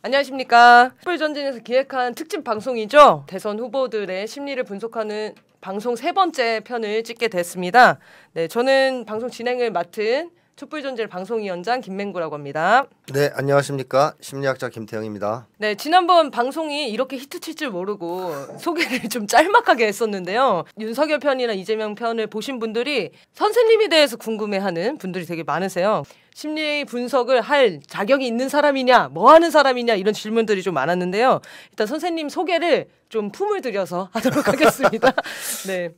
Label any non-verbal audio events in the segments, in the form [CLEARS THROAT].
안녕하십니까. 촛불전진에서 기획한 특집 방송이죠. 대선 후보들의 심리를 분석하는 방송 세 번째 편을 찍게 됐습니다. 네, 저는 방송 진행을 맡은 촛불전질 방송위원장 김맹구라고 합니다. 네, 안녕하십니까. 심리학자 김태영입니다. 네, 지난번 방송이 이렇게 히트칠 줄 모르고 소개를 좀 짤막하게 했었는데요. 윤석열 편이나 이재명 편을 보신 분들이 선생님에 대해서 궁금해하는 분들이 되게 많으세요. 심리 분석을 할 자격이 있는 사람이냐, 뭐 하는 사람이냐 이런 질문들이 좀 많았는데요. 일단 선생님 소개를 좀 품을 들여서 하도록 하겠습니다. [LAUGHS] 네.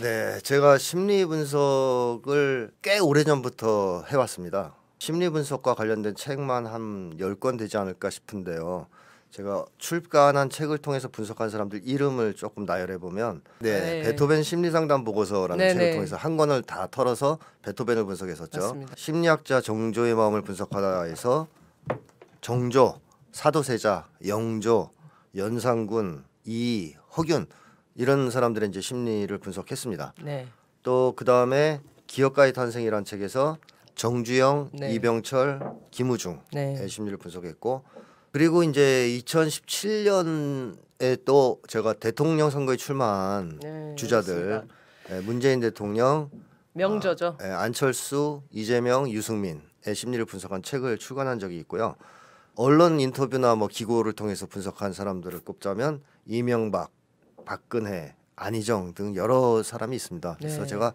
네, 제가 심리 분석을 꽤 오래전부터 해왔습니다. 심리 분석과 관련된 책만 한 열 권 되지 않을까 싶은데요. 제가 출간한 책을 통해서 분석한 사람들 이름을 조금 나열해 보면 네, 네. 베토벤 심리 상담 보고서라는 네, 책을 네. 통해서 한 권을 다 털어서 베토벤을 분석했었죠. 맞습니다. 심리학자 정조의 마음을 분석하다 해서 정조, 사도세자, 영조, 연상군, 이, 허균 이런 사람들의 이제 심리를 분석했습니다. 네. 또 그다음에 기업가의 탄생이란 책에서 정주영, 네. 이병철, 김우중의 네. 심리를 분석했고 그리고 이제 2017년에 또 제가 대통령 선거에 출마한 네, 주자들 예, 문재인 대통령 명저죠. 아, 예, 안철수, 이재명, 유승민의 심리를 분석한 책을 출간한 적이 있고요. 언론 인터뷰나 뭐 기고를 통해서 분석한 사람들을 꼽자면 이명박, 박근혜, 안희정 등 여러 사람이 있습니다. 그래서 네. 제가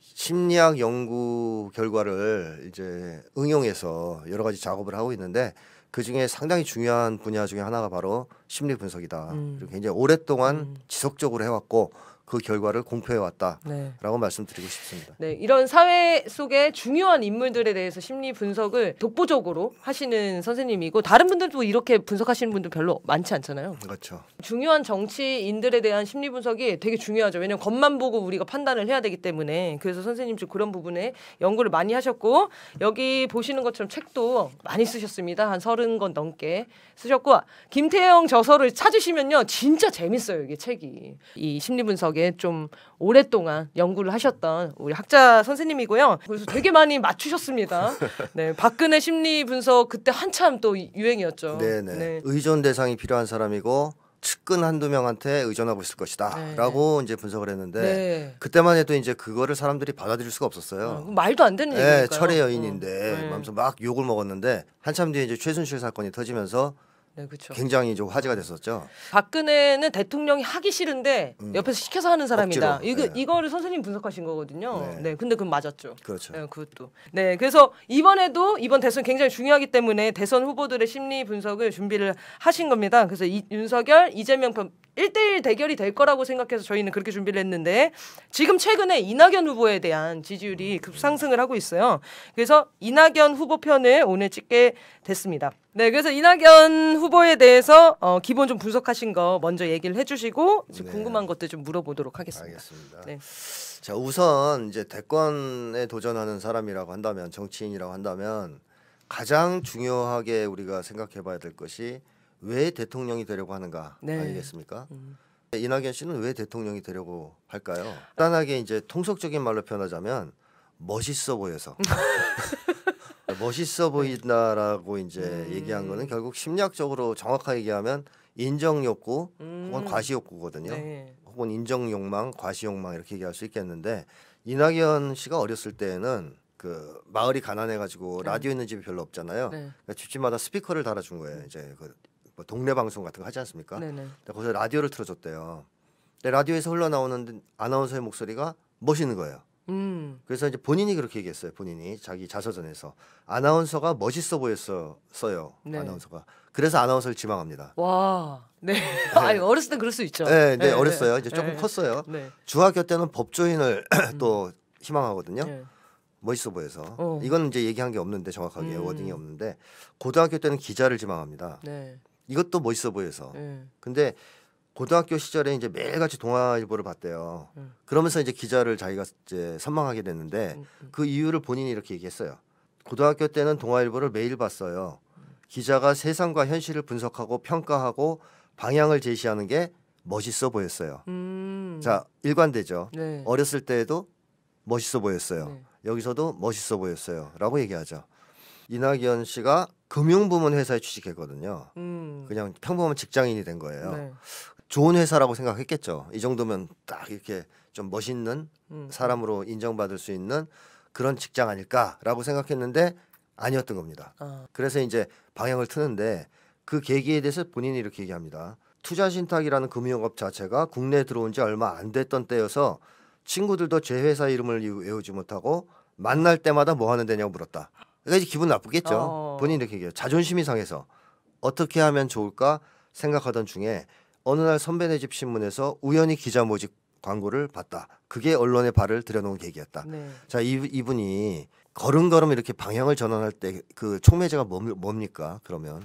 심리학 연구 결과를 이제 응용해서 여러 가지 작업을 하고 있는데 그 중에 상당히 중요한 분야 중에 하나가 바로 심리 분석이다. 음. 굉장히 오랫동안 음. 지속적으로 해왔고 그 결과를 공표해 왔다라고 네. 말씀드리고 싶습니다. 네, 이런 사회 속의 중요한 인물들에 대해서 심리 분석을 독보적으로 하시는 선생님이고 다른 분들도 이렇게 분석하시는 분들 별로 많지 않잖아요. 그렇죠. 중요한 정치인들에 대한 심리 분석이 되게 중요하죠. 왜냐하면 겉만 보고 우리가 판단을 해야 되기 때문에 그래서 선생님 좀 그런 부분에 연구를 많이 하셨고 여기 보시는 것처럼 책도 많이 쓰셨습니다. 한 서른 권 넘게 쓰셨고 김태영 저서를 찾으시면요 진짜 재밌어요 이게 책이 이 심리 분석의 쪽에 좀 오랫동안 연구를 하셨던 우리 학자 선생님이고요. 그래서 되게 많이 맞추셨습니다. 네, 박근혜 심리 분석 그때 한참 또 유행이었죠. 네네. 네. 네. 의존 대상이 필요한 사람이고 측근 한두 명한테 의존하고 있을 것이다라고 네. 이제 분석을 했는데 네. 그때만 해도 이제 그거를 사람들이 받아들일 수가 없었어요. 어, 말도 안 되는 네, 얘기니까요. 철의 어. 여인인데 어. 네. 막 욕을 먹었는데 한참 뒤에 이제 최순실 사건이 터지면서 네, 그렇죠. 굉장히 좀 화제가 됐었죠. 박근혜는 대통령이 하기 싫은데 음. 옆에서 시켜서 하는 사람이다. 이거 네. 이거를 선생님 분석하신 거거든요. 네. 네 근데 그건 맞았죠. 그렇죠. 네, 그것도. 네, 그래서 이번에도 이번 대선 굉장히 중요하기 때문에 대선 후보들의 심리 분석을 준비를 하신 겁니다. 그래서 이, 윤석열, 이재명 1대1 대결이 될 거라고 생각해서 저희는 그렇게 준비를 했는데 지금 최근에 이낙연 후보에 대한 지지율이 음. 급상승을 하고 있어요. 그래서 이낙연 후보 편을 오늘 찍게 됐습니다. 네, 그래서 이낙연 후보에 대해서 어, 기본 좀 분석하신 거 먼저 얘기를 해주시고 네. 궁금한 것들 좀 물어보도록 하겠습니다. 알겠습니다. 네. 자, 우선 이제 대권에 도전하는 사람이라고 한다면 정치인이라고 한다면 가장 중요하게 우리가 생각해봐야 될 것이 왜 대통령이 되려고 하는가 네. 아니겠습니까? 음. 이낙연 씨는 왜 대통령이 되려고 할까요? 간단하게 이제 통속적인 말로 표현하자면 멋있어 보여서 [LAUGHS] 멋있어 보인다라고 이제 음. 얘기한 거는 결국 심리학적으로 정확하게 얘기하면 인정 욕구 음. 혹은 과시 욕구거든요. 네. 혹은 인정 욕망, 과시 욕망 이렇게 얘기할 수 있겠는데 이낙연 씨가 어렸을 때는 에그 마을이 가난해가지고 네. 라디오 있는 집이 별로 없잖아요. 네. 그러니까 집집마다 스피커를 달아준 거예요. 이제 그뭐 동네 방송 같은 거 하지 않습니까? 네네. 거기서 라디오를 틀어줬대요. 근데 라디오에서 흘러나오는 아나운서의 목소리가 멋있는 거예요. 음. 그래서 이제 본인이 그렇게 얘기했어요. 본인이 자기 자서전에서 아나운서가 멋있어 보였어요. 네. 아나운서가. 그래서 아나운서를 지망합니다. 와, 네. 네. 아니 어렸을 땐 그럴 수 있죠. 네, 네, 네 어렸어요. 이제 조금 네. 컸어요. 네. 중학교 때는 법조인을 [CLEARS THROAT] 또 음. 희망하거든요. 네. 멋있어 보여서. 어. 이건 이제 얘기한 게 없는데 정확하게 음. 워딩이 없는데 고등학교 때는 기자를 지망합니다. 네. 이것도 멋있어 보여서. 음. 근데 고등학교 시절에 이제 매일같이 동아일보를 봤대요. 음. 그러면서 이제 기자를 자기가 이제 선망하게 됐는데 음, 음. 그 이유를 본인이 이렇게 얘기했어요. 고등학교 때는 동아일보를 매일 봤어요. 기자가 세상과 현실을 분석하고 평가하고 방향을 제시하는 게 멋있어 보였어요. 음. 자 일관되죠. 네. 어렸을 때에도 멋있어 보였어요. 네. 여기서도 멋있어 보였어요. 라고 얘기하죠. 이낙연 씨가 금융부문 회사에 취직했거든요. 음. 그냥 평범한 직장인이 된 거예요. 네. 좋은 회사라고 생각했겠죠. 이 정도면 딱 이렇게 좀 멋있는 음. 사람으로 인정받을 수 있는 그런 직장 아닐까라고 생각했는데 아니었던 겁니다. 아. 그래서 이제 방향을 트는데 그 계기에 대해서 본인이 이렇게 얘기합니다. 투자신탁이라는 금융업 자체가 국내에 들어온 지 얼마 안 됐던 때여서 친구들도 제 회사 이름을 외우지 못하고 만날 때마다 뭐 하는 데냐고 물었다. 그러니까 이제 기분 나쁘겠죠. 어. 본인이 이렇게 얘기해요. 자존심이 상해서 어떻게 하면 좋을까 생각하던 중에 어느 날 선배네 집 신문에서 우연히 기자 모집 광고를 봤다. 그게 언론의 발을 들여놓은 계기였다. 네. 자, 이, 이분이 걸음걸음 이렇게 방향을 전환할 때 그 촉매제가 뭡니까? 그러면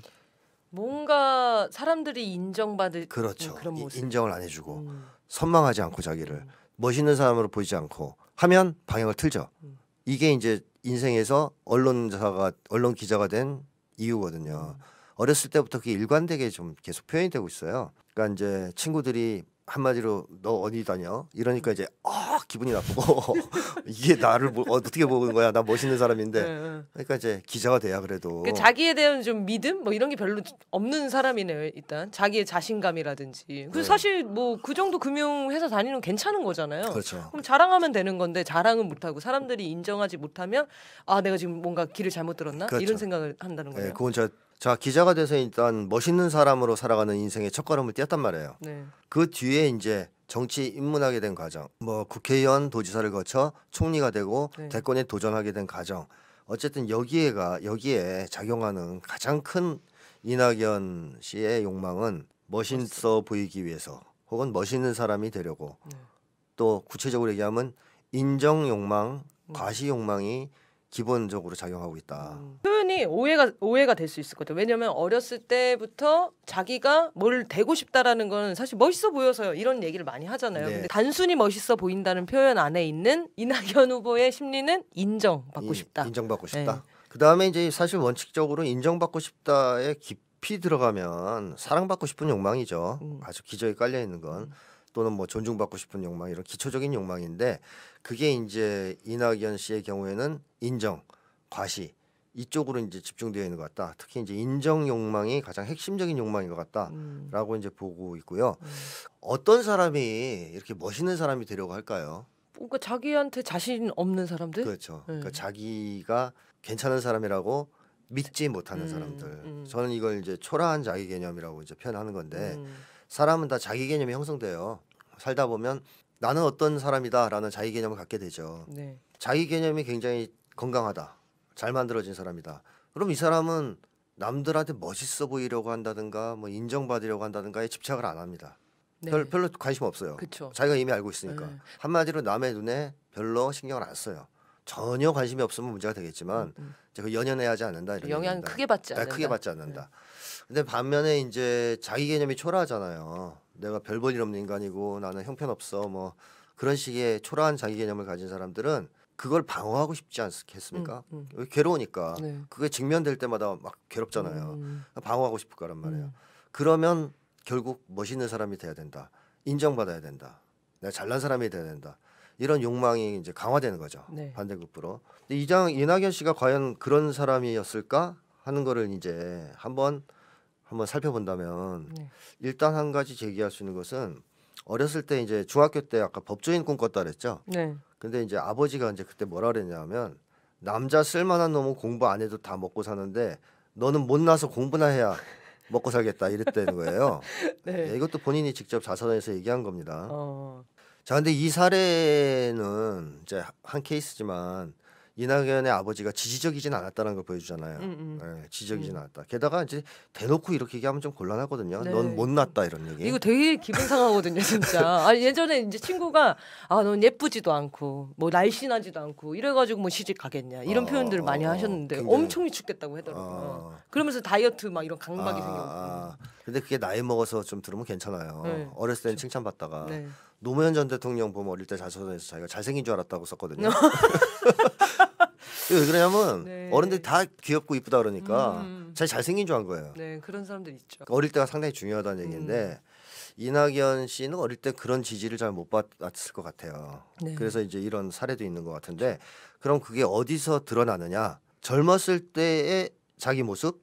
뭔가 사람들이 인정받을 그렇죠. 음, 그런 모습. 인정을 안 해주고 음. 선망하지 않고 자기를 음. 멋있는 사람으로 보이지 않고 하면 방향을 틀죠. 음. 이게 이제 인생에서 언론사가 언론 기자가 된 이유거든요. 어렸을 때부터 그게 일관되게 좀 계속 표현이 되고 있어요. 그러니까 이제 친구들이 한마디로 너 어디 다녀? 이러니까 이제 아 기분이 나쁘고 [LAUGHS] 이게 나를 뭐, 어떻게 보는 거야? 나 멋있는 사람인데 그러니까 이제 기자가 돼야 그래도 그 자기에 대한 좀 믿음 뭐 이런 게 별로 없는 사람이네 일단 자기의 자신감이라든지 그 네. 사실 뭐 그 정도 금융회사 다니는 괜찮은 거잖아요 그렇죠. 그럼 자랑하면 되는 건데 자랑은 못하고 사람들이 인정하지 못하면 아 내가 지금 뭔가 길을 잘못 들었나 그렇죠. 이런 생각을 한다는 거예요 네, 그건 제가 자 기자가 돼서 일단 멋있는 사람으로 살아가는 인생의 첫걸음을 떼었단 말이에요. 네. 그 뒤에 이제 정치 입문하게 된 과정, 뭐 국회의원, 도지사를 거쳐 총리가 되고 네. 대권에 도전하게 된 과정. 어쨌든 여기에가 여기에 작용하는 가장 큰 이낙연 씨의 욕망은 멋있어 보이기 위해서 혹은 멋있는 사람이 되려고 네. 또 구체적으로 얘기하면 인정 욕망, 네. 과시 욕망이 기본적으로 작용하고 있다. 음. 표현이 오해가 오해가 될 수 있을 것 같아요. 왜냐하면 어렸을 때부터 자기가 뭘 되고 싶다라는 건 사실 멋있어 보여서요. 이런 얘기를 많이 하잖아요. 네. 근데 단순히 멋있어 보인다는 표현 안에 있는 이낙연 후보의 심리는 인정받고 이, 싶다. 인정받고 싶다. 네. 그 다음에 이제 사실 원칙적으로 인정받고 싶다에 깊이 들어가면 사랑받고 싶은 욕망이죠. 음. 아주 기저에 깔려 있는 건. 음. 또는 뭐 존중받고 싶은 욕망 이런 기초적인 욕망인데 그게 이제 이낙연 씨의 경우에는 인정, 과시 이쪽으로 이제 집중되어 있는 것 같다. 특히 이제 인정 욕망이 가장 핵심적인 욕망인 것 같다라고 음. 이제 보고 있고요. 음. 어떤 사람이 이렇게 멋있는 사람이 되려고 할까요? 그러니까 자기한테 자신 없는 사람들? 그렇죠. 음. 그러니까 네. 자기가 괜찮은 사람이라고 믿지 못하는 음, 사람들. 음. 저는 이걸 이제 초라한 자기 개념이라고 이제 표현하는 건데. 음. 사람은 다 자기 개념이 형성돼요. 살다 보면 나는 어떤 사람이다라는 자기 개념을 갖게 되죠. 네. 자기 개념이 굉장히 건강하다, 잘 만들어진 사람이다. 그럼 이 사람은 남들한테 멋있어 보이려고 한다든가 뭐 인정받으려고 한다든가에 집착을 안 합니다. 네. 별, 별로 관심 없어요. 그쵸. 자기가 이미 알고 있으니까 네. 한마디로 남의 눈에 별로 신경을 안 써요. 전혀 관심이 없으면 문제가 되겠지만 음, 음. 제그 연연해하지 야 않는다. 영향 된다. 크게 받지 네, 않는다. 크게 받지 않는다. 네. 근데 반면에 이제 자기 개념이 초라하잖아요. 내가 별 볼 일 없는 인간이고 나는 형편없어 뭐 그런 식의 초라한 자기 개념을 가진 사람들은 그걸 방어하고 싶지 않겠습니까? 음, 음. 괴로우니까 네. 그게 직면될 때마다 막 괴롭잖아요. 음. 음. 방어하고 싶을 거란 음. 말이에요. 그러면 결국 멋있는 사람이 돼야 된다. 인정받아야 된다. 내가 잘난 사람이 돼야 된다. 이런 욕망이 이제 강화되는 거죠. 네. 반대급부로. 이장 이낙연 씨가 과연 그런 사람이었을까 하는 거를 이제 한번 한번 살펴본다면 네. 일단 한 가지 제기할 수 있는 것은 어렸을 때 이제 중학교 때 아까 법조인 꿈꿨다 그랬죠. 네. 근데 이제 아버지가 이제 그때 뭐라 그랬냐면 남자 쓸만한 놈은 공부 안 해도 다 먹고 사는데 너는 못나서 공부나 해야 [LAUGHS] 먹고 살겠다 이랬다는 거예요. 네. 네, 이것도 본인이 직접 자선에서 얘기한 겁니다. 어. 자, 근데 이 사례는 이제 한 케이스지만 이낙연의 아버지가 지지적이진 않았다는 걸 보여주잖아요. 음, 음. 네, 지지적이진 음. 않았다. 게다가 이제 대놓고 이렇게 얘기하면 좀 곤란하거든요. 네. 넌 못났다 이런 얘기. 이거 되게 기분 상하거든요, 진짜. 아니 예전에 이제 친구가 아, 넌 예쁘지도 않고 뭐 날씬하지도 않고 이래가지고 뭐 시집 가겠냐 이런 어, 표현들을 어, 많이 어, 하셨는데 굉장 엄청 미축겠다고 하더라고요. 어. 그러면서 다이어트 막 이런 강박이 아, 생겼고. 아, 아, 근데 그게 나이 먹어서 좀 들으면 괜찮아요. 네. 어렸을 땐 칭찬받다가. 네. 노무현 전 대통령 보면 어릴 때 자서전에서 자기가 잘생긴 줄 알았다고 썼거든요. [LAUGHS] [LAUGHS] 왜 그러냐면 네. 어른들이 다 귀엽고 이쁘다 그러니까 음. 음, 음. 잘 잘생긴 줄한 거예요. 네, 그런 사람들 있죠. 그러니까 어릴 때가 상당히 중요하다는 음. 얘기인데 음. 이낙연 씨는 어릴 때 그런 지지를 잘 못 받았을 것 같아요. 네. 그래서 이제 이런 사례도 있는 것 같은데 그럼 그게 어디서 드러나느냐? 젊었을 때의 자기 모습을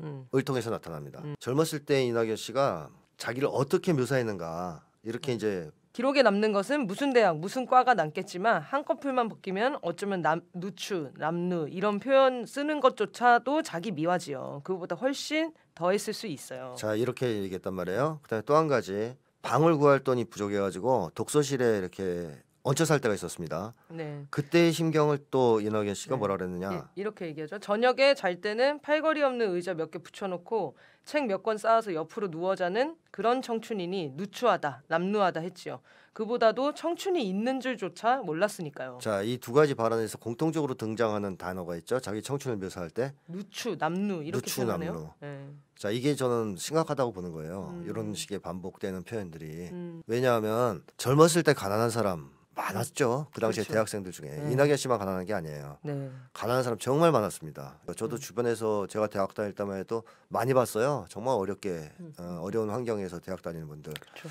음. 통해서 나타납니다. 젊었을 때 이낙연 씨가 자기를 어떻게 묘사했는가 이렇게 이제 기록에 남는 것은 무슨 대학, 무슨 과가 남겠지만 한 커플만 벗기면 어쩌면 남, 누추, 남누 이런 표현 쓰는 것조차도 자기 미화지요. 그거보다 훨씬 더했을 수 있어요. 자 이렇게 얘기했단 말이에요. 그다음에 또 한 가지 방을 구할 돈이 부족해가지고 독서실에 이렇게 얹혀 살 때가 있었습니다. 네. 그때의 심경을 또 이낙연 씨가 네. 뭐라 그랬느냐? 예, 이렇게 얘기하죠. 저녁에 잘 때는 팔걸이 없는 의자 몇 개 붙여놓고 책몇권 쌓아서 옆으로 누워 자는 그런 청춘이니 누추하다, 남루하다 했지요. 그보다도 청춘이 있는 줄조차 몰랐으니까요. 자, 이 두 가지 발언에서 공통적으로 등장하는 단어가 있죠. 자기 청춘을 묘사할 때 누추, 남루 이렇게 누추, 남루. 네. 예. 자, 이게 저는 심각하다고 보는 거예요. 음. 이런 식의 반복되는 표현들이. 음. 왜냐하면 젊었을 때 가난한 사람 많았죠. 그 당시에 그렇죠. 대학생들 중에 네. 이낙연 씨만 가난한 게 아니에요. 네. 가난한 사람 정말 많았습니다. 그러니까 저도 음. 주변에서 제가 대학 다닐 때만 해도 많이 봤어요. 정말 어렵게 음. 어, 어려운 환경에서 대학 다니는 분들. 그렇죠.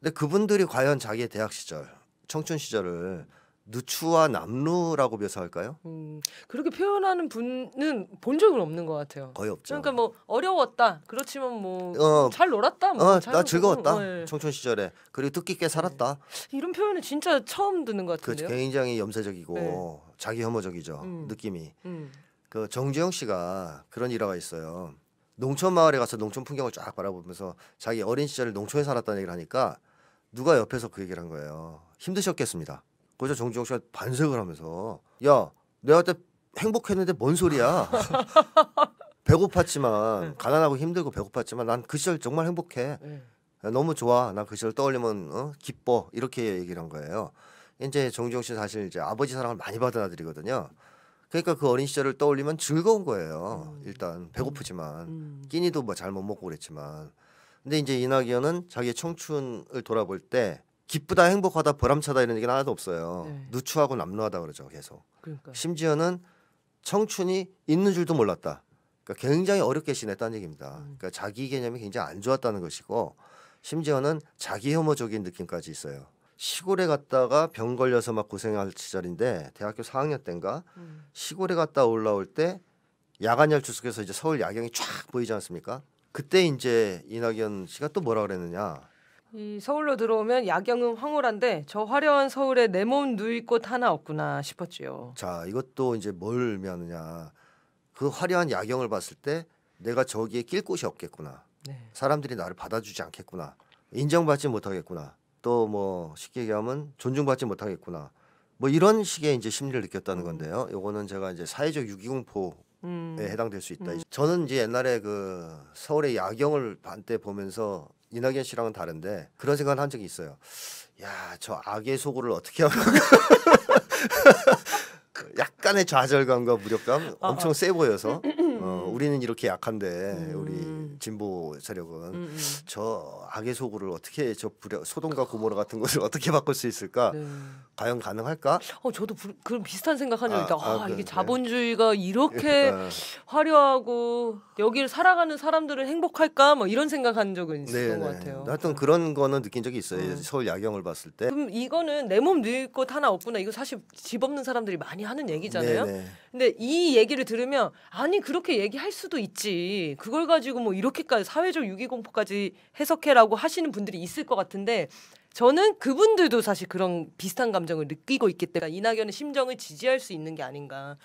근데 그분들이 과연 자기의 대학 시절, 청춘 시절을 음. 누추와 남루라고 묘사할까요? 음, 그렇게 표현하는 분은 본 적은 없는 것 같아요. 거의 없죠. 그러니까 뭐 어려웠다. 그렇지만 뭐잘 어, 놀았다. 뭐 어, 나 즐거웠다. 네. 청춘 시절에 그리고 뜻깊게 네. 살았다. 네. 이런 표현은 진짜 처음 듣는 것 그렇죠. 같은데요. 그, 굉장히 염세적이고 네. 자기 혐오적이죠. 음. 느낌이. 음. 그 정재영 씨가 그런 일화가 있어요. 농촌 마을에 가서 농촌 풍경을 쫙 바라보면서 자기 어린 시절을 농촌에 살았다는 얘기를 하니까 누가 옆에서 그 얘기를 한 거예요. 힘드셨겠습니다. 그기서정지영 씨가 반색을 하면서 야 내가 그때 행복했는데 뭔 소리야 [LAUGHS] 배고팠지만 가난하고 힘들고 배고팠지만 난 그 시절 정말 행복해 너무 좋아 난 그 시절 떠올리면 어? 기뻐 이렇게 얘기를 한 거예요 이제 정지영 씨는 사실 이제 아버지 사랑을 많이 받은 아들이거든요 그러니까 그 어린 시절을 떠올리면 즐거운 거예요 음. 일단 배고프지만 음. 음. 끼니도 뭐 잘 못 먹고 그랬지만 근데 이제 이낙연은 자기의 청춘을 돌아볼 때 기쁘다 행복하다 보람차다 이런 얘기는 하나도 없어요. 네. 누추하고 남루하다 그러죠 계속. 그러니까요. 심지어는 청춘이 있는 줄도 몰랐다. 그러니까 굉장히 어렵게 지냈다는 얘기입니다. 음. 그러니까 자기 개념이 굉장히 안 좋았다는 것이고 심지어는 자기 혐오적인 느낌까지 있어요. 시골에 갔다가 병 걸려서 막 고생할 시절인데 대학교 4학년 때인가 음. 시골에 갔다 올라올 때 야간 열주 속에서 이제 서울 야경이 쫙 보이지 않습니까? 그때 이제 이낙연 씨가 또 뭐라 그랬느냐 이 서울로 들어오면 야경은 황홀한데 저 화려한 서울에 내 몸 누일 곳 하나 없구나 싶었지요. 자, 이것도 이제 뭘 의미하느냐. 그 화려한 야경을 봤을 때 내가 저기에 낄 곳이 없겠구나. 네. 사람들이 나를 받아주지 않겠구나. 인정받지 못하겠구나. 또뭐 쉽게 얘기하면 존중받지 못하겠구나. 뭐 이런 식의 이제 심리를 느꼈다는 음. 건데요. 요거는 제가 이제 사회적 유기공포에 음. 해당될 수 있다. 음. 저는 이제 옛날에 그 서울의 야경을 반때 보면서 이낙연 씨랑은 다른데 그런 생각을 한 적이 있어요. 야 저 악의 소굴을 어떻게 하면 [LAUGHS] 약간의 좌절감과 무력감 어, 어. 엄청 세 보여서 어, 음. 우리는 이렇게 약한데 우리 음. 진보 세력은 음, 저 악의 소굴을 어떻게 저 불여, 소돔과 고모라 같은 것을 [LAUGHS] 어떻게 바꿀 수 있을까? 네. 과연 가능할까? 어 저도 부, 그런 비슷한 생각하는 아, 있다. 아, 아, 네, 이게 네. 자본주의가 이렇게 [LAUGHS] 네. 화려하고 여기를 살아가는 사람들은 행복할까? 뭐 이런 생각한 적은 있을것 같아요. 하여튼 그런 거는 느낀 적이 있어요. 서울 야경을 봤을 때. 그럼 이거는 내 몸 늙을 것 하나 없구나. 이거 사실 집 없는 사람들이 많이 하는 얘기잖아요. 네네. 근데 이 얘기를 들으면 아니 그렇게 그렇게 얘기할 수도 있지. 그걸 가지고 뭐 이렇게까지 사회적 유기공포까지 해석해라고 하시는 분들이 있을 것 같은데 저는 그분들도 사실 그런 비슷한 감정을 느끼고 있기 때문에 이낙연의 심정을 지지할 수 있는 게 아닌가.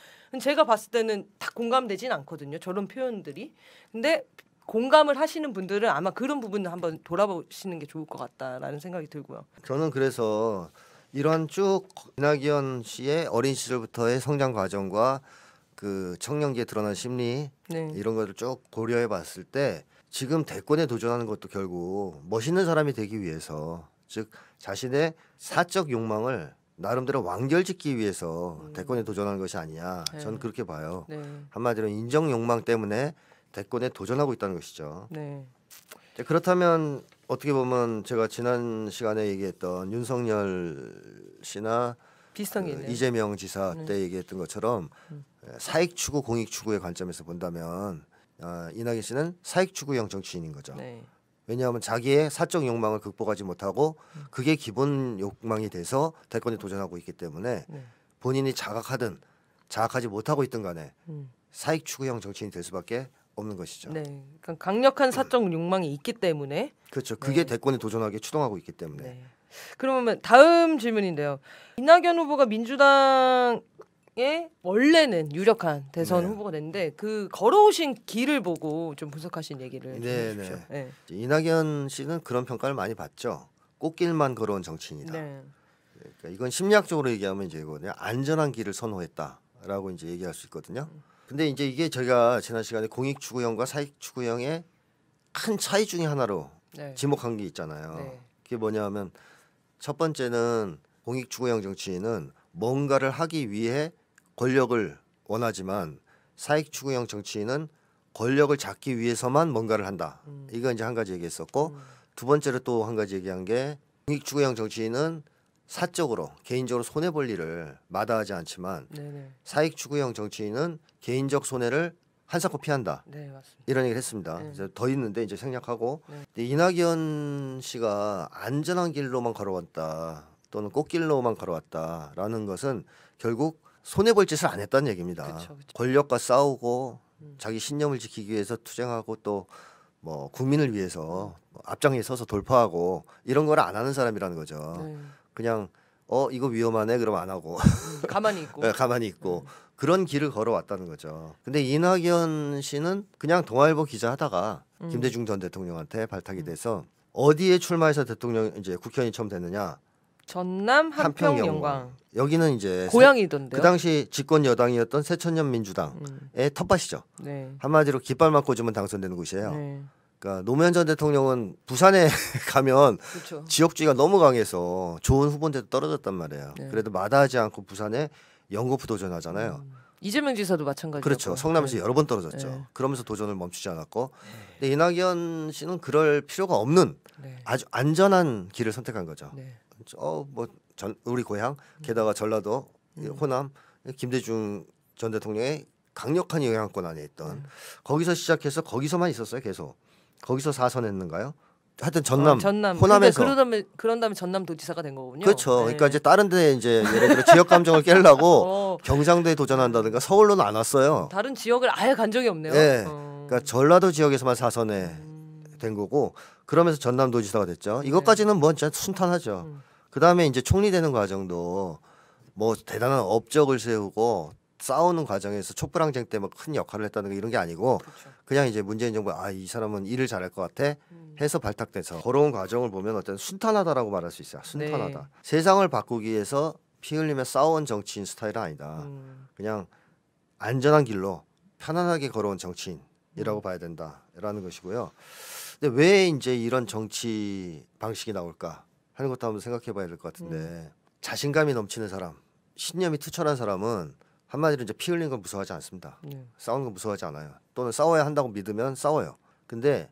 제가 봤을 때는 다 공감되진 않거든요. 저런 표현들이. 근데 공감을 하시는 분들은 아마 그런 부분을 한번 돌아보시는 게 좋을 것 같다라는 생각이 들고요. 저는 그래서 이러한 쭉 이낙연 씨의 어린 시절부터의 성장 과정과 그 청년기에 드러난 심리 네. 이런 것을 쭉 고려해 봤을 때 지금 대권에 도전하는 것도 결국 멋있는 사람이 되기 위해서 즉 자신의 사적 욕망을 나름대로 완결짓기 위해서 음. 대권에 도전하는 것이 아니냐 네. 저는 그렇게 봐요 네. 한마디로 인정 욕망 때문에 대권에 도전하고 있다는 것이죠 네. 그렇다면 어떻게 보면 제가 지난 시간에 얘기했던 윤석열 씨나 비슷한 게 그 있네요. 이재명 지사 네. 때 얘기했던 것처럼 음. 예, 사익 추구 공익 추구의 관점에서 본다면 어, 이낙연 씨는 사익 추구형 정치인인 거죠. 네. 왜냐하면 자기의 사적 욕망을 극복하지 못하고 음. 그게 기본 욕망이 돼서 대권에 도전하고 있기 때문에 네. 본인이 자각하든 자각하지 못하고 있든 간에 음. 사익 추구형 정치인이 될 수밖에 없는 것이죠. 네, 그러 그러니까 강력한 사적 욕망이 있기 때문에 그렇죠. 그게 네. 대권에 도전하기에 추동하고 있기 때문에 네. 그러면 다음 질문인데요. 이낙연 후보가 민주당 의 원래는 유력한 대선 네. 후보가 됐는데 그 걸어오신 길을 보고 좀 분석하신 얘기를 네, 네, 해주십시오. 네. 네. 이낙연 씨는 그런 평가를 많이 받죠. 꽃길만 걸어온 정치인이다. 네. 그러니까 이건 심리학적으로 얘기하면 이제 이거 안전한 길을 선호했다라고 이제 얘기할 수 있거든요. 근데 이제 이게 저희가 지난 시간에 공익 추구형과 사익 추구형의 큰 차이 중의 하나로 네. 지목한 게 있잖아요. 그게 뭐냐하면 첫 번째는 공익 추구형 정치인은 뭔가를 하기 위해 권력을 원하지만 사익 추구형 정치인은 권력을 잡기 위해서만 뭔가를 한다. 음. 이거 이제 한 가지 얘기했었고 음. 두 번째로 또 한 가지 얘기한 게 공익 추구형 정치인은 사적으로 개인적으로 손해 볼 일을 마다하지 않지만 사익 추구형 정치인은 개인적 손해를 한사코 피한다. 네, 맞습니다. 이런 얘기를 했습니다. 네. 그래더 있는데 이제 생략하고 네. 이낙연 씨가 안전한 길로만 걸어왔다 또는 꽃길로만 걸어왔다라는 것은 결국 손해 볼 짓을 안 했다는 얘기입니다. 그쵸, 그쵸. 권력과 싸우고 음. 자기 신념을 지키기 위해서 투쟁하고 또 뭐 국민을 위해서 뭐 앞장에 서서 돌파하고 이런 걸 안 하는 사람이라는 거죠. 네. 그냥 어 이거 위험하네 그럼 안 하고 음, [LAUGHS] 네, 가만히 있고 네, 가만히 있고 음. 그런 길을 걸어왔다는 거죠. 근데 이낙연 씨는 그냥 동아일보 기자 하다가 음. 김대중 전 대통령한테 발탁이 음. 돼서 어디에 출마해서 대통령 이제 국회의원이 처음 됐느냐? 전남 한평 영광. 여기는 이제 고향이던데그 당시 집권 여당이었던 새천년 민주당의 음. 텃밭이죠. 네. 한마디로 깃발만 꽂으면 당선되는 곳이에요. 네. 그러니까 노무현 전 대통령은 부산에 [LAUGHS] 가면 그렇죠. 지역주의가 너무 강해서 좋은 후보인데도 떨어졌단 말이에요. 네. 그래도 마다하지 않고 부산에 영거푸 도전하잖아요. 음. 이재명 지사도 마찬가지죠. 그렇죠. 성남시 네. 여러 번 떨어졌죠. 네. 그러면서 도전을 멈추지 않았고, 네. 근데 이낙연 씨는 그럴 필요가 없는 네. 아주 안전한 길을 선택한 거죠. 네. 어뭐 전 우리 고향 음. 게다가 전라도 음. 호남 김대중 전 대통령의 강력한 영향권 안에 있던 네. 거기서 시작해서 거기서만 있었어요 계속 거기서 사선했는가요 하여튼 전남, 어, 전남. 호남에서 그런 그러니까 다음에 그런 다음에 전남 도지사가 된 거군요. 그렇죠. 네. 그러니까 이제 다른 데 이제 예를 들어 지역 감정을 깨려고 [LAUGHS] 어. 경상도에 도전한다든가 서울로는 안 왔어요. 다른 지역을 아예 간 적이 없네요. 네. 어. 그러니까 전라도 지역에서만 사선에 음. 된 거고 그러면서 전남 도지사가 됐죠. 네. 이것까지는 뭐 진짜 순탄하죠. 음. 그다음에 이제 총리 되는 과정도 뭐 대단한 업적을 세우고 싸우는 과정에서 촛불항쟁 때막큰 역할을 했다는 게 이런 게 아니고 그렇죠. 그냥 이제 문재인 정부 아이 사람은 일을 잘할 것 같아 음. 해서 발탁돼서 걸어온 과정을 보면 어떤 순탄하다라고 말할 수 있어요. 순탄하다. 네. 세상을 바꾸기 위해서 피 흘리며 싸운 정치인 스타일은 아니다. 음. 그냥 안전한 길로 편안하게 걸어온 정치인이라고 음. 봐야 된다라는 것이고요. 근데 왜 이제 이런 정치 방식이 나올까 하는 것도 한번 생각해 봐야 될 것 같은데 음. 자신감이 넘치는 사람, 신념이 투철한 사람은 한마디로 이제 피흘린건 무서워하지 않습니다. 네. 싸우는 건 무서워하지 않아요. 또는 싸워야 한다고 믿으면 싸워요. 근데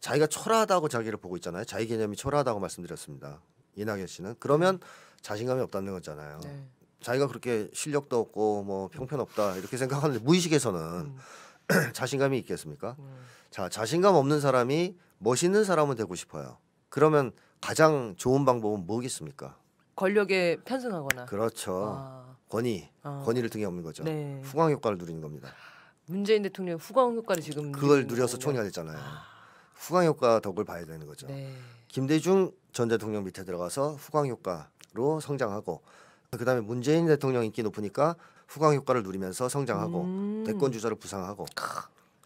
자기가 초라하다고 자기를 보고 있잖아요. 자기 개념이 초라하다고 말씀드렸습니다. 이낙연 씨는 그러면 네. 자신감이 없다는 거잖아요. 네. 자기가 그렇게 실력도 없고 뭐 평편없다 이렇게 생각하는데 무의식에서는 음. [CLEARS THROAT] 자신감이 있겠습니까? 음. 자 자신감 없는 사람이 멋있는 사람은 되고 싶어요. 그러면 가장 좋은 방법은 뭐겠습니까? 권력에 편승하거나 그렇죠. 아. 권위, 아. 권위를 등에 업는 거죠. 네. 후광 효과를 누리는 겁니다. 문재인 대통령 후광 효과를 지금 그걸 누려서 총리가 됐잖아요. 아. 후광 효과 덕을 봐야 되는 거죠. 네. 김대중 전 대통령 밑에 들어가서 후광 효과로 성장하고 그다음에 문재인 대통령 인기 높으니까 후광 효과를 누리면서 성장하고 음. 대권 주자로 부상하고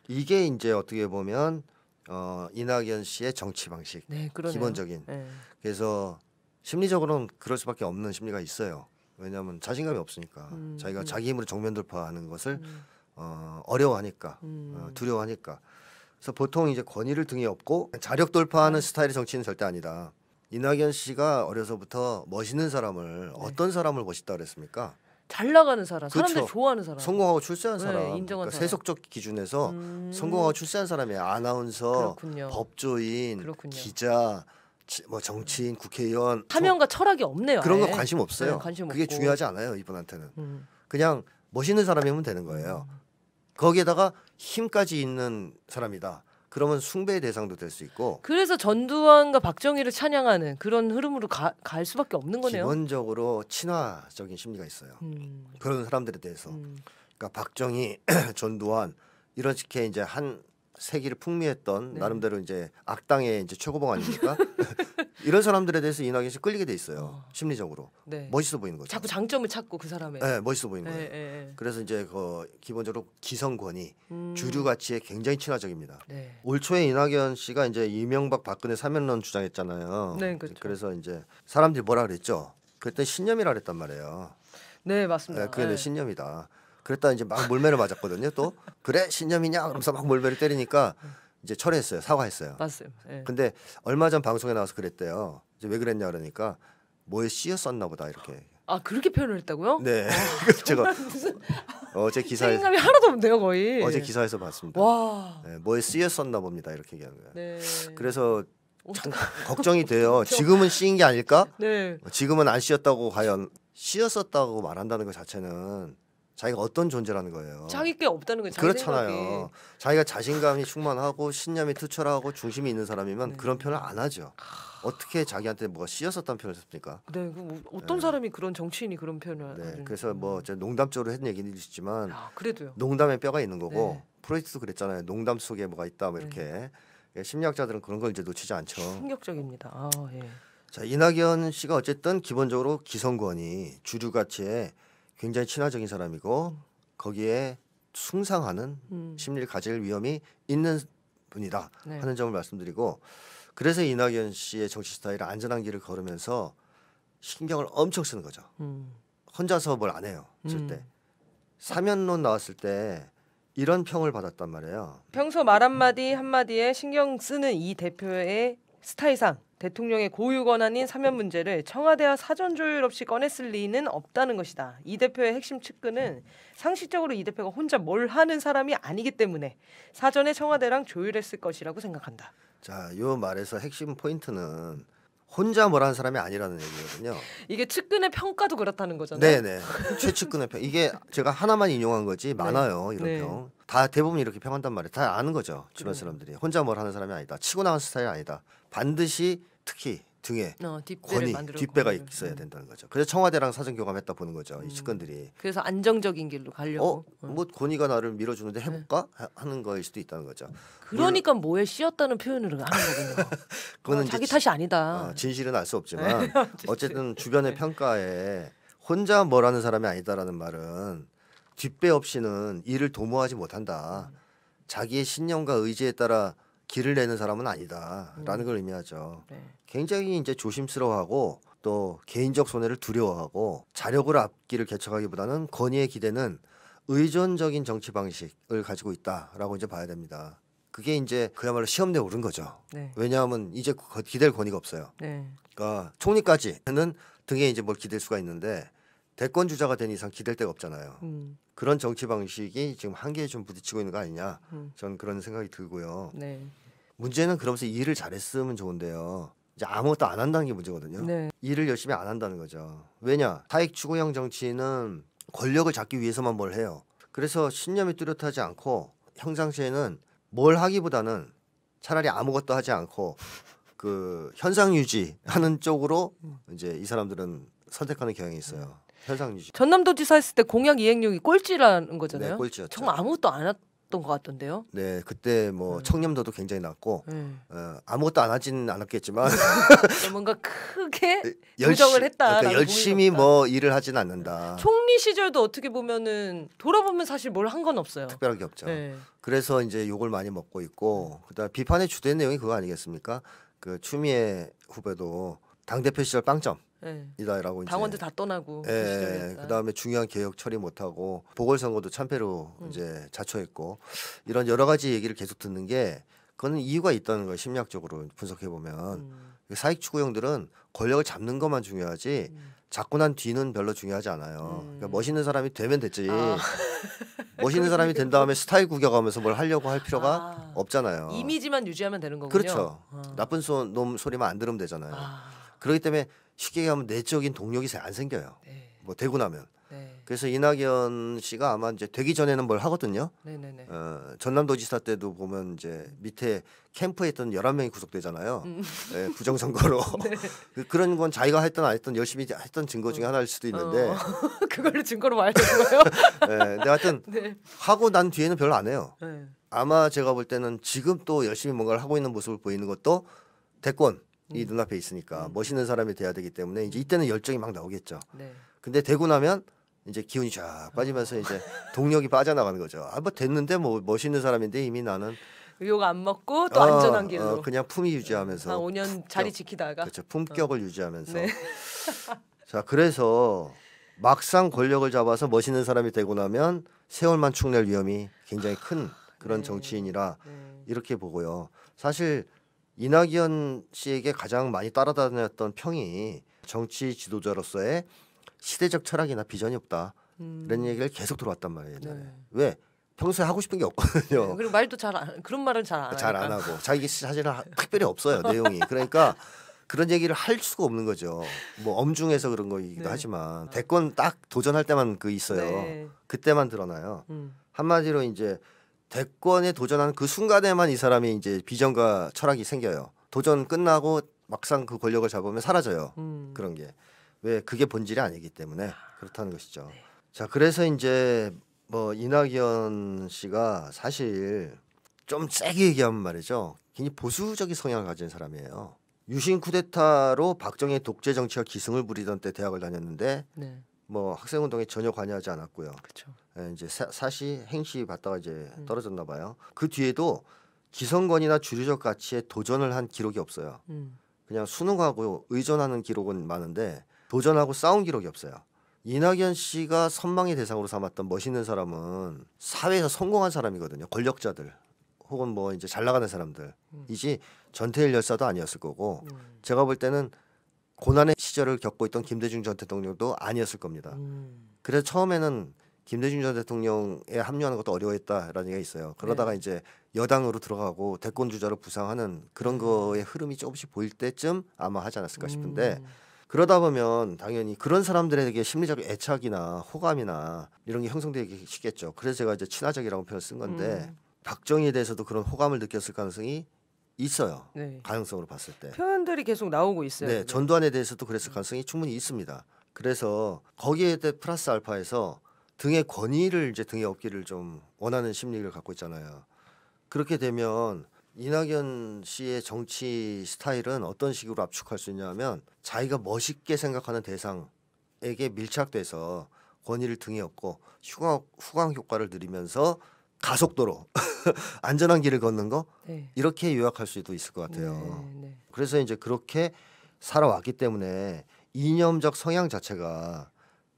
이게 이제 어떻게 보면 어, 이낙연 씨의 정치 방식 네, 기본적인 네. 그래서 심리적으로는 그럴 수밖에 없는 심리가 있어요. 왜냐하면 자신감이 없으니까 음, 자기가 음. 자기 힘으로 정면 돌파하는 것을 음. 어, 어려워하니까 어, 음. 두려워하니까 그래서 보통 이제 권위를 등에 업고 자력 돌파하는 네. 스타일의 정치인은 절대 아니다. 이낙연 씨가 어려서부터 멋있는 사람을 네. 어떤 사람을 멋있다 그랬습니까? 잘 나가는 사람, 그렇죠. 사람들 좋아하는 사람, 성공하고 출세한 네, 사람, 네, 인정한 그러니까 사람. 세속적 기준에서 음. 성공하고 출세한 사람이 아나운서, 그렇군요. 법조인, 그렇군요. 기자, 뭐 정치인, 국회의원 사명과 뭐 철학이 없네요. 그런 거 관심 없어요. 네, 관심 그게 중요하지 않아요 이분한테는. 음. 그냥 멋있는 사람이면 되는 거예요. 음. 거기에다가 힘까지 있는 사람이다. 그러면 숭배의 대상도 될 수 있고. 그래서 전두환과 박정희를 찬양하는 그런 흐름으로 가, 갈 수밖에 없는 거네요. 기본적으로 친화적인 심리가 있어요. 음. 그런 사람들에 대해서. 음. 그러니까 박정희, [CLEARS THROAT] 전두환 이런 식의 이제 한 세기를 풍미했던 네. 나름대로 이제 악당의 이제 최고봉 아닙니까? [LAUGHS] 이런 사람들에 대해서 이낙연 씨 끌리게 돼 있어요. 심리적으로 네. 멋있어 보이는 거죠. 자꾸 장점을 찾고 그 사람의. 네, 멋있어 보이는 네, 거예요. 네, 네, 그래서 이제 그 기본적으로 기성권이 음. 주류 가치에 굉장히 친화적입니다. 네. 올 초에 이낙연 씨가 이제 이명박 박근혜 사면론 주장했잖아요. 네, 그렇죠. 그래서 이제 사람들이 뭐라 그랬죠? 그때 신념이라 그랬단 말이에요. 네, 맞습니다. 네, 그게 내 신념이다. 그랬다 이제 막 몰매를 맞았거든요. 또 그래 신념이냐 그러면서 막 몰매를 때리니까 이제 철회했어요. 사과했어요. 맞아요. 예. 근데 얼마 전 방송에 나와서 그랬대요. 이제 왜 그랬냐 그러니까 뭐에 씌였었나 보다 이렇게. 아 그렇게 표현을 했다고요? 네. [LAUGHS] 그 제가 무슨 [LAUGHS] 어제 기사에 책임감이 하나도 없네요 거의. 어제 기사에서 봤습니다. 와. 네, 뭐에 쓰였었나 봅니다 이렇게 얘기하는 거예요. 네. 그래서 참 걱정이 [LAUGHS] 돼요. 지금은 씌인 게 아닐까? 네. 어, 지금은 안 씌었다고 과연 씌었었다고 말한다는 것 자체는 자기가 어떤 존재라는 거예요. 자기께 없다는 거예 그렇잖아요. 생각에. 자기가 자신감이 충만하고 신념이 투철하고 중심이 있는 사람이면 네. 그런 표현을 안 하죠. 아. 어떻게 자기한테 뭐가 씌었었다는 표현을 씁니까? 네, 그 뭐 어떤 네. 사람이 그런 정치인이 그런 표현을 네, 하는... 그래서 뭐 음. 제가 농담적으로 했는 얘기지만 아, 그래도요. 농담에 뼈가 있는 거고 네. 프로젝트도 그랬잖아요. 농담 속에 뭐가 있다 뭐 네. 이렇게 예, 심리학자들은 그런 걸 이제 놓치지 않죠. 충격적입니다. 아, 예. 자 이낙연 씨가 어쨌든 기본적으로 기성권이 주류 가치에 굉장히 친화적인 사람이고 거기에 숭상하는 음. 심리를 가질 위험이 있는 분이다 네. 하는 점을 말씀드리고 그래서 이낙연 씨의 정치 스타일을 안전한 길을 걸으면서 신경을 엄청 쓰는 거죠. 음. 혼자서 뭘 안 해요. 절대. 음. 사면론 나왔을 때 이런 평을 받았단 말이에요. 평소 말 한마디 한마디에 신경 쓰는 이 대표의 스타이상 대통령의 고유 권한인 사면 문제를 청와대와 사전 조율 없이 꺼냈을 리는 없다는 것이다. 이 대표의 핵심 측근은 상식적으로 이 대표가 혼자 뭘 하는 사람이 아니기 때문에 사전에 청와대랑 조율했을 것이라고 생각한다. 자, 요 말에서 핵심 포인트는 혼자 뭘한 사람이 아니라는 얘기거든요. 이게 측근의 평가도 그렇다는 거잖아요. 네네. 최측근의 평. 이게 제가 하나만 인용한 거지 많아요. 네. 이런 네. 평. 다 대부분 이렇게 평한단 말이에요. 다 아는 거죠. 주변 네. 사람들이 혼자 뭘 하는 사람이 아니다. 치고 나온 스타일 아니다. 반드시 특히 등에 어, 권위 뒷배가 권위를. 있어야 음. 된다는 거죠. 그래서 청와대랑 사전 교감했다 보는 거죠. 음. 이 측근들이. 그래서 안정적인 길로 가려고. 어, 어. 뭐 권위가 나를 밀어주는데 네. 해볼까 네. 하는 거일 수도 있다는 거죠. 그러니까 뭐에 씌었다는 표현을 하는 거군요. [LAUGHS] 그거는 어, 자기 탓이 아니다. 어, 진실은 알 수 없지만 [LAUGHS] 네, 어쨌든 주변의 평가에 혼자 뭐라는 사람이 아니다라는 말은 뒷배 없이는 일을 도모하지 못한다. 자기의 신념과 의지에 따라 길을 내는 사람은 아니다라는 음. 걸 의미하죠. 네. 굉장히 이제 조심스러워하고 또 개인적 손해를 두려워하고 자력으로 앞길을 개척하기보다는 권위에 기대는 의존적인 정치 방식을 가지고 있다라고 이제 봐야 됩니다. 그게 이제 그야말로 시험대 오른 거죠. 네. 왜냐하면 이제 그 기댈 권위가 없어요. 네. 그러니까 총리까지는 등에 이제 뭘 기댈 수가 있는데 대권 주자가 된 이상 기댈 데가 없잖아요. 음. 그런 정치 방식이 지금 한계에 좀 부딪히고 있는 거 아니냐 음. 전 그런 생각이 들고요. 네. 문제는 그러면서 일을 잘했으면 좋은데요. 이제 아무것도 안 한다는 게 문제거든요. 네. 일을 열심히 안 한다는 거죠. 왜냐 사익 추구형 정치는 권력을 잡기 위해서만 뭘 해요. 그래서 신념이 뚜렷하지 않고 형상시에는 뭘 하기보다는 차라리 아무것도 하지 않고 그 현상 유지하는 쪽으로 음. 이제 이 사람들은 선택하는 경향이 있어요. 현상 유지. 전남도지사 했을 때 공약 이행률이 꼴찌라는 거잖아요. 네, 꼴찌죠 정말 아무것도 안 했던 것 같던데요. 네, 그때 뭐 음. 청렴도도 굉장히 낮고 음. 어, 아무것도 안 하진 않았겠지만 네, 뭔가 크게 열정을 했다. 그 열심히 뭐 일을 하진 않는다. 네. 총리 시절도 어떻게 보면은 돌아보면 사실 뭘 한 건 없어요. 특별한 게 없죠. 네. 그래서 이제 욕을 많이 먹고 있고 그다음 비판의 주된 내용이 그거 아니겠습니까? 그 추미애 후배도 당 대표 시절 빵점. 예. 이다라고 이 당원들 다 떠나고 예, 그 다음에 중요한 개혁 처리 못하고 보궐선거도 참패로 음. 이제 자초했고 이런 여러 가지 얘기를 계속 듣는 게 그거는 이유가 있다는 거예요 심리학적으로 분석해 보면 음. 그 사익 추구형들은 권력을 잡는 것만 중요하지 음. 잡고 난 뒤는 별로 중요하지 않아요. 음. 그러니까 멋있는 사람이 되면 됐지. 아. [LAUGHS] 멋있는 사람이 된 그러니까. 다음에 스타일 구겨가면서 뭘 하려고 할 필요가 아. 없잖아요. 이미지만 유지하면 되는 거군요. 그렇죠. 아. 나쁜 소, 놈 소리만 안 들으면 되잖아요. 아. 그렇기 때문에 쉽게 얘기하면 내적인 동력이 잘 안 생겨요. 네. 뭐 되고 나면. 네. 그래서 이낙연 씨가 아마 이제 되기 전에는 뭘 하거든요. 네네네. 어, 전남도지사 때도 보면 이제 밑에 캠프에 있던 열한 명이 구속되잖아요. 음. 네, 부정선거로. [LAUGHS] 네. 그, 그런 건 자기가 했던 안 했던 열심히 했던 증거 중에 어. 하나일 수도 있는데. 어. [LAUGHS] 그걸로 증거로 말해 주는 거예요? [LAUGHS] 네, 근데 하여튼 네. 하고 난 뒤에는 별로 안 해요. 네. 아마 제가 볼 때는 지금 또 열심히 뭔가를 하고 있는 모습을 보이는 것도 대권 이 음. 눈앞에 있으니까 음. 멋있는 사람이 돼야 되기 때문에 이제 이때는 열정이 막 나오겠죠. 네. 근데 되고 나면 이제 기운이 쫙 아. 빠지면서 이제 동력이 빠져나가는 거죠. 아 뭐 됐는데 뭐 멋있는 사람인데 이미 나는 욕 안 먹고 또 어, 안전한 어, 길로 어, 그냥 품위 유지하면서 한 5년 품격, 자리 지키다가 그렇죠 품격을 어. 유지하면서 네. [LAUGHS] 자 그래서 막상 권력을 잡아서 멋있는 사람이 되고 나면 세월만 축낼 위험이 굉장히 큰 그런 네. 정치인이라 네. 이렇게 보고요 사실 이낙연 씨에게 가장 많이 따라다녔던 평이 정치 지도자로서의 시대적 철학이나 비전이 없다. 음. 이런 얘기를 계속 들어왔단 말이에요. 네. 왜? 평소에 하고 싶은 게 없거든요. 네, 그리고 말도 잘 안, 그런 말은 잘안 잘안 하고 자기 사실은 특별히 없어요 내용이. 그러니까 그런 얘기를 할 수가 없는 거죠. 뭐 엄중해서 그런 거이기도 네. 하지만 아. 대권 딱 도전할 때만 그 있어요. 네. 그때만 드러나요. 음. 한마디로 이제 대권에 도전하는 그 순간에만 이 사람이 이제 비전과 철학이 생겨요. 도전 끝나고 막상 그 권력을 잡으면 사라져요. 음. 그런 게. 왜 그게 본질이 아니기 때문에 그렇다는 것이죠. 네. 자, 그래서 이제 뭐 이낙연 씨가 사실 좀 세게 얘기하면 말이죠. 굉장히 보수적인 성향을 가진 사람이에요. 유신 쿠데타로 박정희의 독재 정치와 기승을 부리던 때 대학을 다녔는데 네. 뭐 학생 운동에 전혀 관여하지 않았고요. 그쵸. 예, 이제 사, 사시 행시 받다가 이제 음. 떨어졌나 봐요. 그 뒤에도 기성권이나 주류적 가치에 도전을 한 기록이 없어요. 음. 그냥 수능하고 의존하는 기록은 많은데 도전하고 싸운 기록이 없어요. 이낙연 씨가 선망의 대상으로 삼았던 멋있는 사람은 사회에서 성공한 사람이거든요. 권력자들 혹은 뭐 이제 잘 나가는 사람들이지 음. 전태일 열사도 아니었을 거고 음. 제가 볼 때는 고난의 시절을 겪고 있던 김대중 전 대통령도 아니었을 겁니다. 음. 그래서 처음에는 김대중 전 대통령에 합류하는 것도 어려워했다라는 얘기가 있어요. 그러다가 네. 이제 여당으로 들어가고 대권 주자로 부상하는 그런 네. 거의 흐름이 조금씩 보일 때쯤 아마 하지 않았을까 싶은데 음. 그러다 보면 당연히 그런 사람들에게 심리적 애착이나 호감이나 이런 게 형성되기 쉽겠죠. 그래서 제가 이제 친화적이라고 표현을 쓴 건데 음. 박정희에 대해서도 그런 호감을 느꼈을 가능성이 있어요. 네. 가능성으로 봤을 때. 표현들이 계속 나오고 있어요. 네, 전두환에 대해서도 그랬을 가능성이 충분히 있습니다. 그래서 거기에 대해 플러스 알파에서 등의 권위를 이제 등에 업기를 좀 원하는 심리를 갖고 있잖아요. 그렇게 되면 이낙연 씨의 정치 스타일은 어떤 식으로 압축할 수 있냐면 자기가 멋있게 생각하는 대상에게 밀착돼서 권위를 등에 업고 휴강, 후광 효과를 누리면서 가속도로 [LAUGHS] 안전한 길을 걷는 거 네. 이렇게 요약할 수도 있을 것 같아요. 네, 네. 네. 그래서 이제 그렇게 살아왔기 때문에 이념적 성향 자체가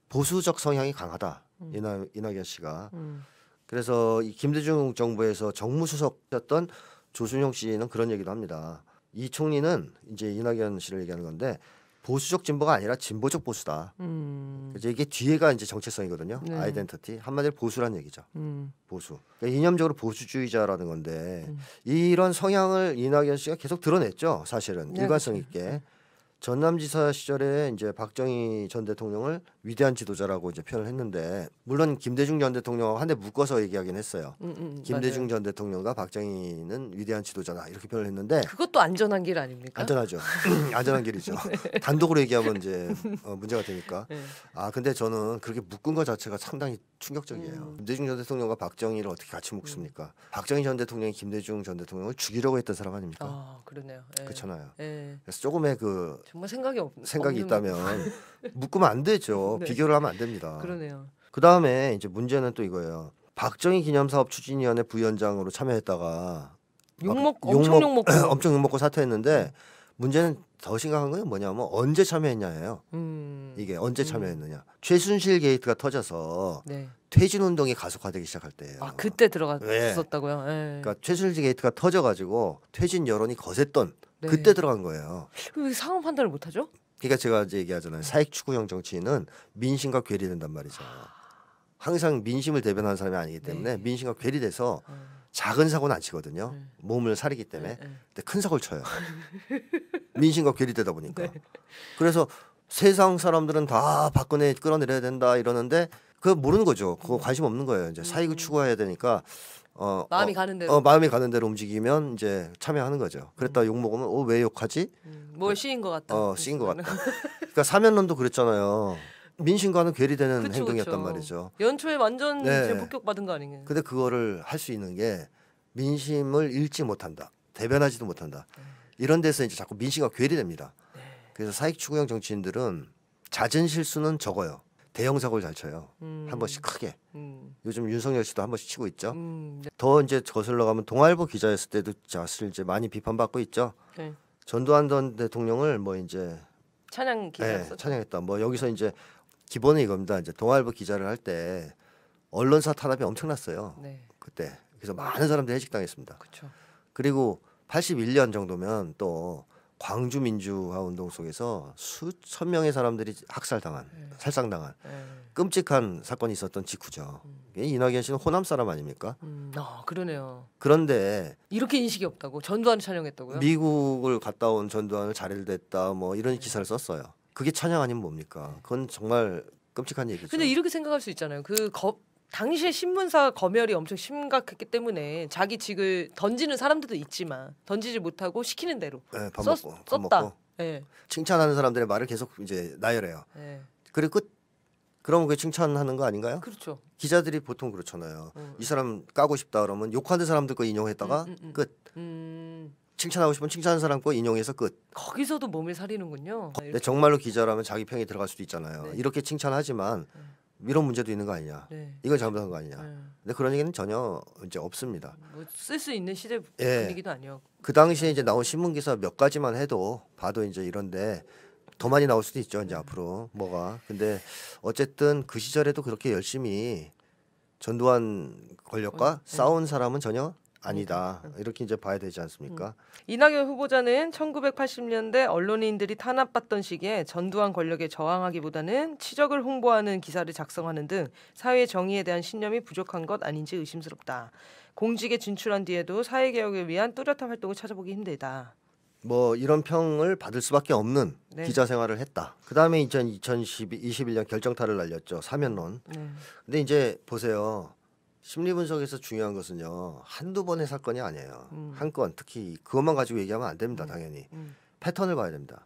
보수적 성향이 강하다. 음. 이나 이낙연 씨가 음. 그래서 이 김대중 정부에서 정무수석이었던 조순영 씨는 그런 얘기도 합니다. 이 총리는 이제 이낙연 씨를 얘기하는 건데 보수적 진보가 아니라 진보적 보수다. 음. 이제 이게 뒤에가 이제 정체성이거든요. 네. 아이덴티티 한마디로 보수란 얘기죠. 음. 보수. 그러니까 이념적으로 보수주의자라는 건데 음. 이런 성향을 이낙연 씨가 계속 드러냈죠. 사실은 네, 일관성 그렇죠. 있게. 그렇죠. 전남지사 시절에 이제 박정희 전 대통령을 위대한 지도자라고 이제 표현을 했는데 물론 김대중 전 대통령하고 한대 묶어서 얘기하긴 했어요. 음, 음, 음, 김대중 맞아요. 전 대통령과 박정희는 위대한 지도자다 이렇게 표현을 했는데 그것도 안전한 길 아닙니까? 안전하죠. [LAUGHS] [LAUGHS] 안전한 길이죠. 네. 단독으로 얘기하면 이제 어, 문제가 되니까. 네. 아 근데 저는 그렇게 묶은 것 자체가 상당히 충격적이에요. 음. 김대중 전 대통령과 박정희를 어떻게 같이 묶습니까? 음. 박정희 전 대통령이 김대중 전 대통령을 죽이려고 했던 사람 아닙니까? 아 그러네요. 네. 그렇잖아요. 예. 그래서 조금의 그 정말 생각이 없 생각이 있다면 [LAUGHS] 묶으면 안 되죠. [LAUGHS] 네. 비교를 하면 안 됩니다. 그러네요. 그 다음에 이제 문제는 또 이거예요. 박정희 기념사업 추진위원회 부위원장으로 참여했다가 욕먹 엄청 욕먹, 고 [LAUGHS] 엄청 욕먹고 사퇴했는데 문제는 더 심각한 건 뭐냐면 언제 참여했냐예요. 음. 이게 언제 음. 참여했느냐. 음. 최순실 게이트가 터져서 네. 퇴진 운동이 가속화되기 시작할 때예요. 아 그때 들어갔었다고요. 예. 네. 예. 그러니까 최순실 게이트가 터져가지고 퇴진 여론이 거셌던 네. 그때 들어간 거예요. 왜 상황 판단을 못 하죠? 그러니까 제가 이제 얘기하잖아요. 사익 추구형 정치인은 민심과 괴리된단 말이죠. 항상 민심을 대변하는 사람이 아니기 때문에 네. 민심과 괴리돼서 어. 작은 사고는 안 치거든요. 네. 몸을 사리기 때문에. 네, 네. 근데 큰 사고를 쳐요. [LAUGHS] 민심과 괴리되다 보니까. 그래서 세상 사람들은 다 박근혜 끌어내려야 된다 이러는데 그 모르는 거죠. 그거 관심 없는 거예요. 이제 사익을 음. 추구해야 되니까 어, 마음이 어, 가는 대로 어, 마음이 가는 대로 움직이면 이제 참여하는 거죠. 음. 그랬다 음. 욕 먹으면 어 왜 욕하지? 음, 뭘 씌인 것 같다. 어 씌인 것 같다. [LAUGHS] 그러니까 사면론도 그랬잖아요. 민심과는 괴리되는 그쵸, 행동이었단 그쵸. 말이죠. 연초에 완전 네. 폭격 받은 거 아니에요? 근데 그거를 할 수 있는 게 민심을 읽지 못한다, 대변하지도 못한다. 네. 이런 데서 이제 자꾸 민심과 괴리됩니다. 네. 그래서 사익 추구형 정치인들은 잦은 실수는 적어요. 대형 사고를 잘 쳐요. 음. 한 번씩 크게. 음. 요즘 윤석열 씨도 한 번씩 치고 있죠. 음. 네. 더 이제 거슬러 가면 동아일보 기자였을 때도 자실 이제 많이 비판받고 있죠. 네. 전두환 전 대통령을 뭐 이제 찬양 예, 기자 네, 찬양했다. 뭐 여기서 이제 기본은 이겁니다. 이제 동아일보 기자를 할 때 언론사 탄압이 엄청났어요. 네. 그때 그래서 많은 사람들이 해직당했습니다. 그쵸. 그리고 81년 정도면 또 광주 민주화 운동 속에서 수천 명의 사람들이 학살당한 네. 살상당한 네. 끔찍한 사건이 있었던 직후죠. 음. 예, 이낙연 씨는 호남 사람 아닙니까? 음, 아 그러네요. 그런데 이렇게 인식이 없다고 전두환 찬양했다고요? 미국을 갔다 온 전두환을 자리를 댔다 뭐 이런 네. 기사를 썼어요. 그게 찬양 아니면 뭡니까? 그건 정말 끔찍한 얘기죠. 근데 이렇게 생각할 수 있잖아요. 그 거, 당시에 신문사 검열이 엄청 심각했기 때문에 자기 직을 던지는 사람들도 있지만 던지지 못하고 시키는 대로 네, 밥 먹고, 밥 썼다. 먹고. 네. 칭찬하는 사람들의 말을 계속 이제 나열해요. 네. 그리고 끝. 그러면 그 칭찬하는 거 아닌가요? 그렇죠. 기자들이 보통 그렇잖아요. 음. 이 사람 까고 싶다 그러면 욕하는 사람들 거 인용했다가 음, 음, 음. 끝. 음. 칭찬하고 싶은 칭찬하는 사람 거 인용해서 끝. 거기서도 몸을 사리는군요. 네, 정말로 기자라면 자기 평이 들어갈 수도 있잖아요. 네. 이렇게 칭찬하지만 음. 이런 문제도 있는 거 아니냐. 네. 이건 잘못한 거 아니냐. 네. 근데 그런 얘기는 전혀 이제 없습니다. 뭐쓸수 있는 시대 예. 분위기도 예. 아니었그 당시에 이제 나온 신문 기사 몇 가지만 해도 봐도 이제 이런데 더 많이 나올 수도 있죠. 이제 음. 앞으로 뭐가. 근데 어쨌든 그 시절에도 그렇게 열심히 전두환 권력과 어, 네. 싸운 사람은 전혀 아니다 음. 이렇게 이제 봐야 되지 않습니까? 음. 이낙연 후보자는 1980년대 언론인들이 탄압받던 시기에 전두환 권력에 저항하기보다는 치적을 홍보하는 기사를 작성하는 등 사회 정의에 대한 신념이 부족한 것 아닌지 의심스럽다. 공직에 진출한 뒤에도 사회 개혁을 위한 뚜렷한 활동을 찾아보기 힘들다. 뭐 이런 평을 받을 수밖에 없는 네. 기자 생활을 했다. 그다음에 2021년 결정타를 날렸죠. 사면론. 네. 근데 이제 보세요. 심리 분석에서 중요한 것은요 한두 번의 사건이 아니에요. 음. 한건 특히 그것만 가지고 얘기하면 안 됩니다. 음. 당연히 음. 패턴을 봐야 됩니다.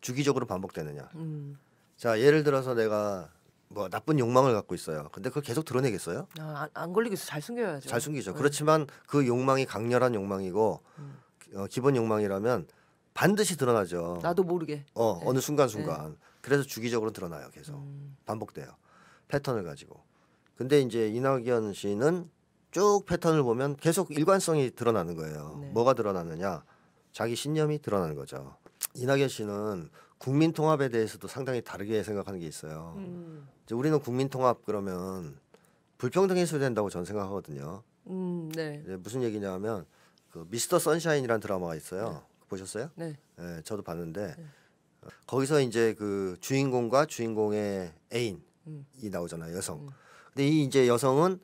주기적으로 반복되느냐. 음. 자 예를 들어서 내가 뭐 나쁜 욕망을 갖고 있어요. 근데 그걸 계속 드러내겠어요? 아, 안, 안 걸리겠어. 잘 숨겨야죠. 잘 숨기죠. 네. 그렇지만 그 욕망이 강렬한 욕망이고 음. 어, 기본 욕망이라면 반드시 드러나죠. 나도 모르게. 어 네. 어느 순간 네. 순간. 네. 그래서 주기적으로 드러나요. 계속 음. 반복돼요. 패턴을 가지고. 근데 이제 이낙연 씨는 쭉 패턴을 보면 계속 일관성이 드러나는 거예요. 네. 뭐가 드러나느냐? 자기 신념이 드러나는 거죠. 이낙연 씨는 국민 통합에 대해서도 상당히 다르게 생각하는 게 있어요. 음. 이제 우리는 국민 통합 그러면 불평등이 해소야 된다고 전 생각하거든요. 음, 네. 무슨 얘기냐면 그 미스터 선샤인이라는 드라마가 있어요. 네. 보셨어요? 네. 네. 저도 봤는데 네. 거기서 이제 그 주인공과 주인공의 애인이 음. 나오잖아요. 여성. 음. 근데 이 이제 여성은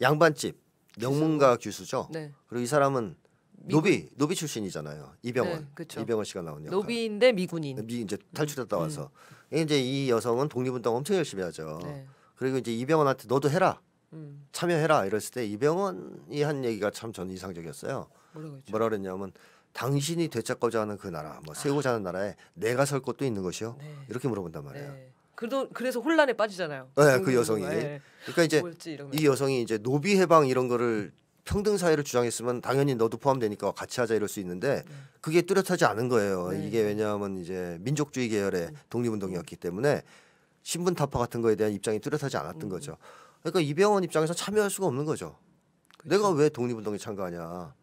양반집 명문가 교수죠. 네. 그리고 이 사람은 미군. 노비 노비 출신이잖아요. 이병헌 네, 그렇죠. 이병헌 씨가 나온 역할. 노비인데 미군인. 미 이제 탈출했다 음. 와서 음. 이제 이 여성은 독립운동 엄청 열심히 하죠. 네. 그리고 이제 이병헌한테 너도 해라 음. 참여해라 이랬을 때 이병헌이 한 얘기가 참 저는 이상적이었어요. 뭐라고 했 그랬냐면 당신이 되찾고자 하는 그 나라, 뭐 세우고자 하는 나라에 내가 설 곳도 있는 것이요. 네. 이렇게 물어본단 말이에요. 네. 그래도 그래서 혼란에 빠지잖아요. 네, 그 여성이. 네. 그러니까 이제 이 여성이 이제 노비 해방 이런 거를 평등 사회를 주장했으면 당연히 너도 포함되니까 같이 하자 이럴 수 있는데 네. 그게 뚜렷하지 않은 거예요. 네. 이게 왜냐하면 이제 민족주의 계열의 음. 독립운동이었기 때문에 신분 타파 같은 거에 대한 입장이 뚜렷하지 않았던 음. 거죠. 그러니까 이병헌 입장에서 참여할 수가 없는 거죠. 그렇죠. 내가 왜 독립운동에 참가하냐?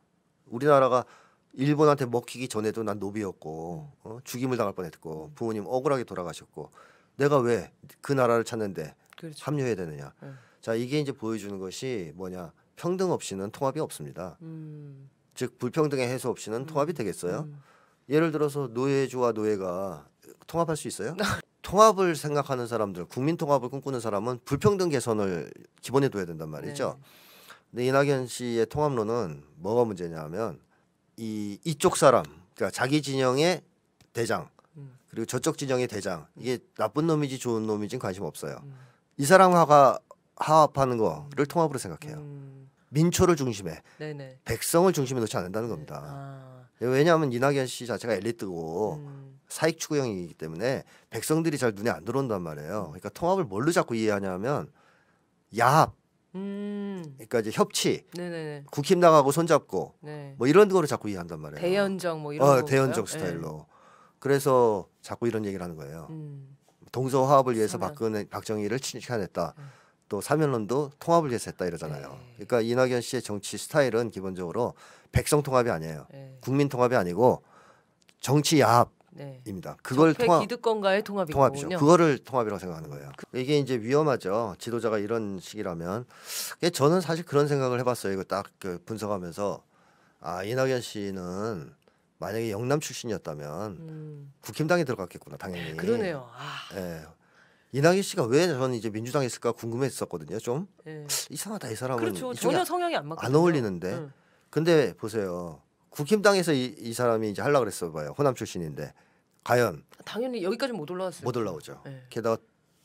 우리나라가 일본한테 먹히기 전에도 난 노비였고 어? 죽임을 당할 뻔했고 음. 부모님 억울하게 돌아가셨고 내가 왜 그 나라를 찾는데 그렇죠. 합류해야 되느냐. 네. 자 이게 이제 보여주는 것이 뭐냐 평등 없이는 통합이 없습니다. 음. 즉 불평등의 해소 없이는 음. 통합이 되겠어요. 음. 예를 들어서 노예주와 노예가 통합할 수 있어요? [LAUGHS] 통합을 생각하는 사람들, 국민 통합을 꿈꾸는 사람은 불평등 개선을 기본에 둬야 된단 말이죠. 네. 근데 이낙연 씨의 통합론은 뭐가 문제냐면 하이 이쪽 사람, 그러니까 자기 진영의 대장, 그리고 저쪽 진영의 대장 음. 이게 나쁜 놈이지 좋은 놈이지 관심 없어요. 음. 이사람화가 화합하는 거를 통합으로 생각해요. 음. 민초를 중심에 네네. 백성을 중심에 놓지 않는다는 네. 겁니다. 아. 예, 왜냐하면 이낙연 씨 자체가 엘리트고 음. 사익 추구형이기 때문에 백성들이 잘 눈에 안 들어온단 말이에요. 그러니까 통합을 뭘로 자꾸 이해하냐면 야합. 음. 그러니까 이제 협치, 네네네. 국힘 나가고 손잡고 네. 뭐 이런 거를 자꾸 이해한단 말이에요. 대연정 뭐 어, 이런 어, 대연정 네. 스타일로. 네. 그래서 자꾸 이런 얘기를 하는 거예요. 음. 동서 화합을 위해서 사면. 박근혜, 박정희를 칭찬냈다 음. 또 사면론도 통합을 위해서 했다 이러잖아요. 에이. 네. 그러니까 이낙연 씨의 정치 스타일은 기본적으로 백성 통합이 아니에요. 에이. 네. 국민 통합이 아니고 정치 야합. 네. 입니다. 그걸 통합 기득권과의 통합이 통합이죠. 그거를 통합이라고 생각하는 거예요. 이게 이제 위험하죠. 지도자가 이런 식이라면. 저는 사실 그런 생각을 해봤어요. 이거 딱그 분석하면서 아 이낙연 씨는 만약에 영남 출신이었다면 음. 국힘당에 들어갔겠구나 당연히. 그러네요. 아. 예. 이낙연 씨가 왜 저는 이제 민주당에 있을까 궁금했었거든요. 좀 예. 이상하다 이 사람은 그렇죠. 전혀 성향이 안, 안 어울리는데. 음. 근데 보세요. 국힘당에서 이, 이 사람이 이제 하려 그랬어 봐요. 호남 출신인데 과연 당연히 여기까지 못 올라왔어요. 못 올라오죠. 예. 게다가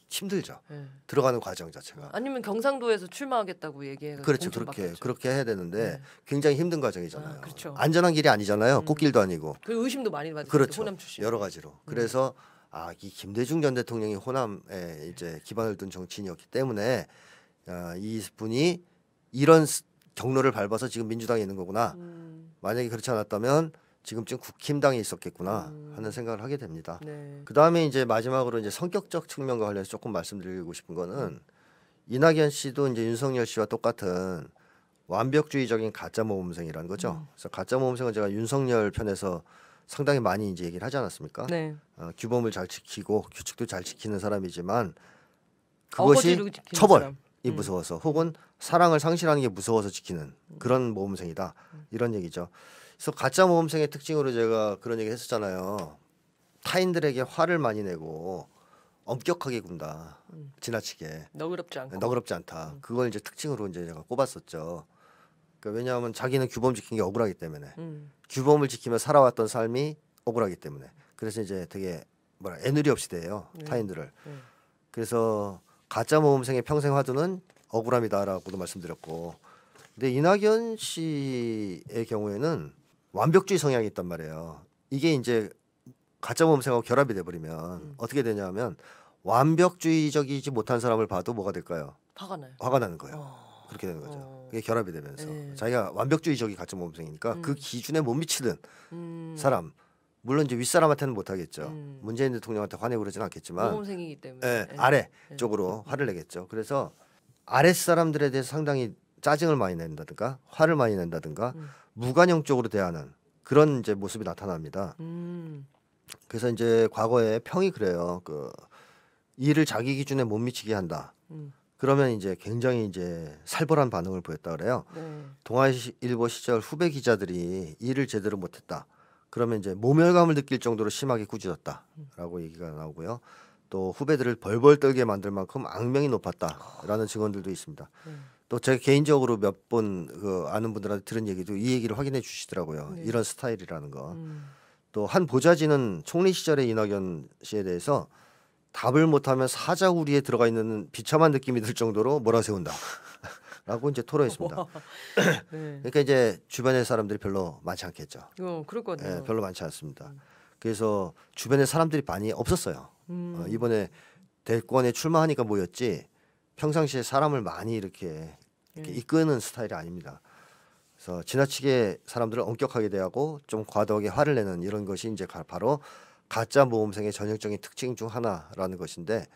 힘들죠. 네. 들어가는 과정 자체가. 아니면 경상도에서 출마하겠다고 얘기해. 그렇죠. 그렇게 받겠죠. 그렇게 해야 되는데 네. 굉장히 힘든 과정이잖아요. 아, 그렇죠. 안전한 길이 아니잖아요. 음. 꽃길도 아니고. 그 의심도 많이 받죠. 그렇죠. 호남 출신. 여러 가지로. 음. 그래서 아, 이 김대중 전 대통령이 호남에 이제 기반을 둔 정치인이었기 때문에 아, 이분이 이런 경로를 밟아서 지금 민주당에 있는 거구나. 음. 만약에 그렇지 않았다면 지금쯤 국힘당에 있었겠구나 음. 하는 생각을 하게 됩니다. 네. 그 다음에 이제 마지막으로 이제 성격적 측면과 관련해서 조금 말씀드리고 싶은 거는 이낙연 씨도 이제 윤석열 씨와 똑같은 완벽주의적인 가짜 모범생이라는 거죠. 음. 그래서 가짜 모범생은 제가 윤석열 편에서 상당히 많이 이제 얘기를 하지 않았습니까? 네. 어, 규범을 잘 지키고 규칙도 잘 지키는 사람이지만 그것이 처벌이 사 음. 무서워서 혹은 사랑을 상실하는 게 무서워서 지키는 그런 모범생이다 음. 이런 얘기죠. 그래서 가짜 모범생의 특징으로 제가 그런 얘기 했었잖아요. 타인들에게 화를 많이 내고 엄격하게 군다. 지나치게. 너그럽지 않고. 너그럽지 않다. 음. 그걸 이제 특징으로 이제 제가 꼽았었죠. 그러니까 왜냐하면 자기는 규범 지킨 게 억울하기 때문에 음. 규범을 지키며 살아왔던 삶이 억울하기 때문에 그래서 이제 되게 뭐라 애누리 없이 돼해요 네. 타인들을. 네. 그래서 가짜 모범생의 평생 화두는 억울함이다라고도 말씀드렸고 근데 이낙연 씨의 경우에는 완벽주의 성향이 있단 말이에요. 이게 이제 가짜 범생하고 결합이 돼버리면 음. 어떻게 되냐면 완벽주의적이지 못한 사람을 봐도 뭐가 될까요? 화가 나요. 화가 나는 거예요. 어... 그렇게 되는 거죠. 어... 이게 결합이 되면서 네. 자기가 완벽주의적이 가짜 범생이니까 그 음. 그 기준에 못 미치는 음... 사람. 물론 이제 윗사람한테는 못하겠죠. 음. 문재인 대통령한테 화내고 그러진 않겠지만 모범생이기 때문에 예, 예. 아래 네. 쪽으로 네. 화를 내겠죠. 그래서 아랫 사람들에 대해서 상당히 짜증을 많이 낸다든가 화를 많이 낸다든가 음. 무관용적으로 대하는 그런 이제 모습이 나타납니다. 음. 그래서 이제 과거에 평이 그래요. 그 일을 자기 기준에 못 미치게 한다. 음. 그러면 이제 굉장히 이제 살벌한 반응을 보였다 그래요. 네. 동아일보 시절 후배 기자들이 일을 제대로 못했다. 그러면 이제 모멸감을 느낄 정도로 심하게 꾸짖었다라고 얘기가 나오고요. 또 후배들을 벌벌 떨게 만들 만큼 악명이 높았다라는 아. 증언들도 있습니다. 음. 또 제가 개인적으로 몇번그 아는 분들한테 들은 얘기도 이 얘기를 확인해 주시더라고요. 네. 이런 스타일이라는 거. 음. 또한 보좌진은 총리 시절의 이낙연 씨에 대해서 답을 못하면 사자우리에 들어가 있는 비참한 느낌이 들 정도로 몰아세운다. [LAUGHS] 라고 이제 토로했습니다 [LAUGHS] 네. 그러니까 이제 주변의 사람들이 별로 많지 않겠죠. 어, 그럴 것 같아요. 네, 예, 별로 많지 않습니다. 음. 그래서 주변에 사람들이 많이 없었어요. 음. 어, 이번에 대권에 출마하니까 모였지 평상시에 사람을 많이 이렇게, 이렇게 음. 이끄는 스타일이 아닙니다. 그래서 지나치게 사람들을 엄격하게 대하고 좀 과도하게 화를 내는 이런 것이 이제 바로 가짜 모험생의 전형적인 특징 중 하나라는 것인데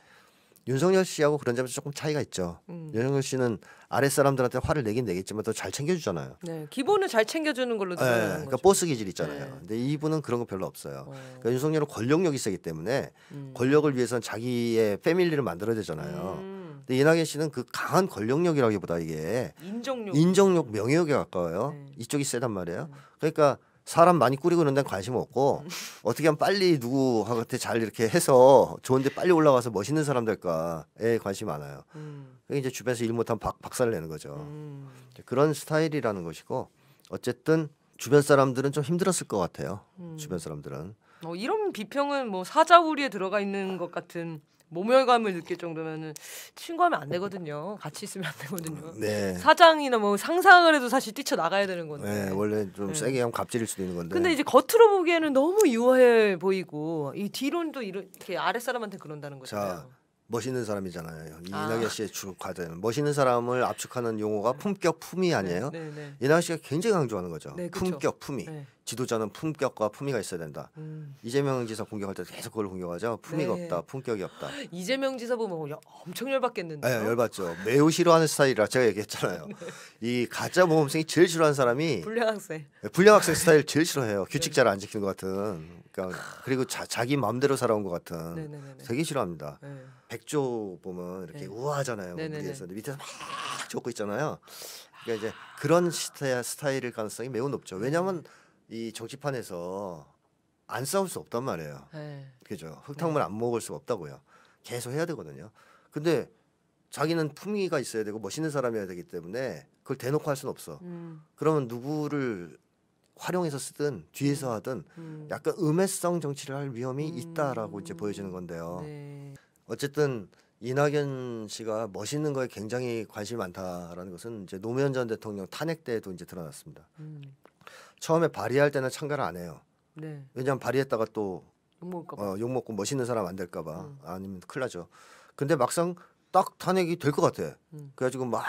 윤석열 씨하고 그런 점에서 조금 차이가 있죠. 음. 윤석열 씨는 아랫 사람들한테 화를 내긴 내겠지만 더 잘 챙겨주잖아요. 네, 기본을 잘 챙겨주는 걸로 네, 드러나는 네, 그러니까 보스 기질 있잖아요. 네. 근데 이분은 그런 거 별로 없어요. 어. 그러니까 윤석열은 권력력이 세기 때문에 음. 권력을 위해선 자기의 패밀리를 만들어야 되잖아요. 음. 음. 근데 이낙연 씨는 그 강한 권력력이라기보다 이게 인정력, 인정력 명예욕에 가까워요. 네. 이쪽이 세단 말이에요. 음. 그러니까 사람 많이 꾸리고 있는 데는 관심 없고 음. [LAUGHS] 어떻게 하면 빨리 누구한테 잘 이렇게 해서 좋은데 빨리 올라가서 멋있는 사람 될까에 관심 많아요. 음. 이제 주변에서 일 못하면 박, 박살 내는 거죠. 음. 그런 스타일이라는 것이고 어쨌든 주변 사람들은 좀 힘들었을 것 같아요. 음. 주변 사람들은. 어, 이런 비평은 뭐 사자우리에 들어가 있는 것 같은. 모멸감을 느낄 정도면은 친구하면 안 되거든요. 같이 있으면 안 되거든요. 네. 사장이나 뭐 상상을 해도 사실 뛰쳐 나가야 되는 건데. 네, 원래 좀 네. 세게 하면 갑질일 수도 있는 건데. 근데 이제 겉으로 보기에는 너무 유해 보이고 이 뒤론도 이렇게 아랫 사람한테 그런다는 거잖아요. 자, 멋있는 사람이잖아요. 아. 이낙연 아. 씨의 주 과제는 멋있는 사람을 압축하는 용어가 품격 품위 아니에요? 네, 네, 네. 이낙연 씨가 굉장히 강조하는 거죠. 네, 품격 품위. 네. 지도자는 품격과 품위가 있어야 된다. 음. 이재명 지사 공격할 때 계속 그걸 공격하죠. 품위가 네. 없다, 품격이 없다. 이재명 지사 보면 엄청 열받겠는데. 네, 열받죠. 매우 싫어하는 스타일이라 제가 얘기했잖아요. [LAUGHS] 네. 이 가짜 모범생이 제일 싫어하는 사람이 불량학생. 네, 불량학생 스타일 제일 싫어해요. [LAUGHS] 네. 규칙 잘 안 지키는 것 같은. 그러니까 그리고 자, 자기 마음대로 살아온 것 같은. 네네네네. 되게 싫어합니다. 네. 백조 보면 이렇게 우아하잖아요. 무대에서 밑에서 막 젖고 있잖아요. 그러니까 이제 그런 스타일, 스타일일 가능성이 매우 높죠. 왜냐하면 이 정치판에서 안 싸울 수 없단 말이에요. 네. 그죠? 흙탕물 네. 안 먹을 수 없다고요. 계속 해야 되거든요. 근데 자기는 품위가 있어야 되고 멋있는 사람이어야 되기 때문에 그걸 대놓고 할 수는 없어. 음. 그러면 누구를 활용해서 쓰든 뒤에서 음. 하든 음. 약간 음해성 정치를 할 위험이 음. 있다라고 이제 보여지는 건데요. 네. 어쨌든 이낙연 씨가 멋있는 거에 굉장히 관심이 많다라는 것은 이제 노무현 전 대통령 탄핵 때에도 이제 드러났습니다. 음. 처음에 발의할 때는 참가를 안 해요. 네. 왜냐하면 발의했다가 또 어, 욕먹고 멋있는 사람 안 될까봐 음. 아니면 큰일 나죠. 근데 막상 딱 탄핵이 될 것 같아. 음. 그래가지고 막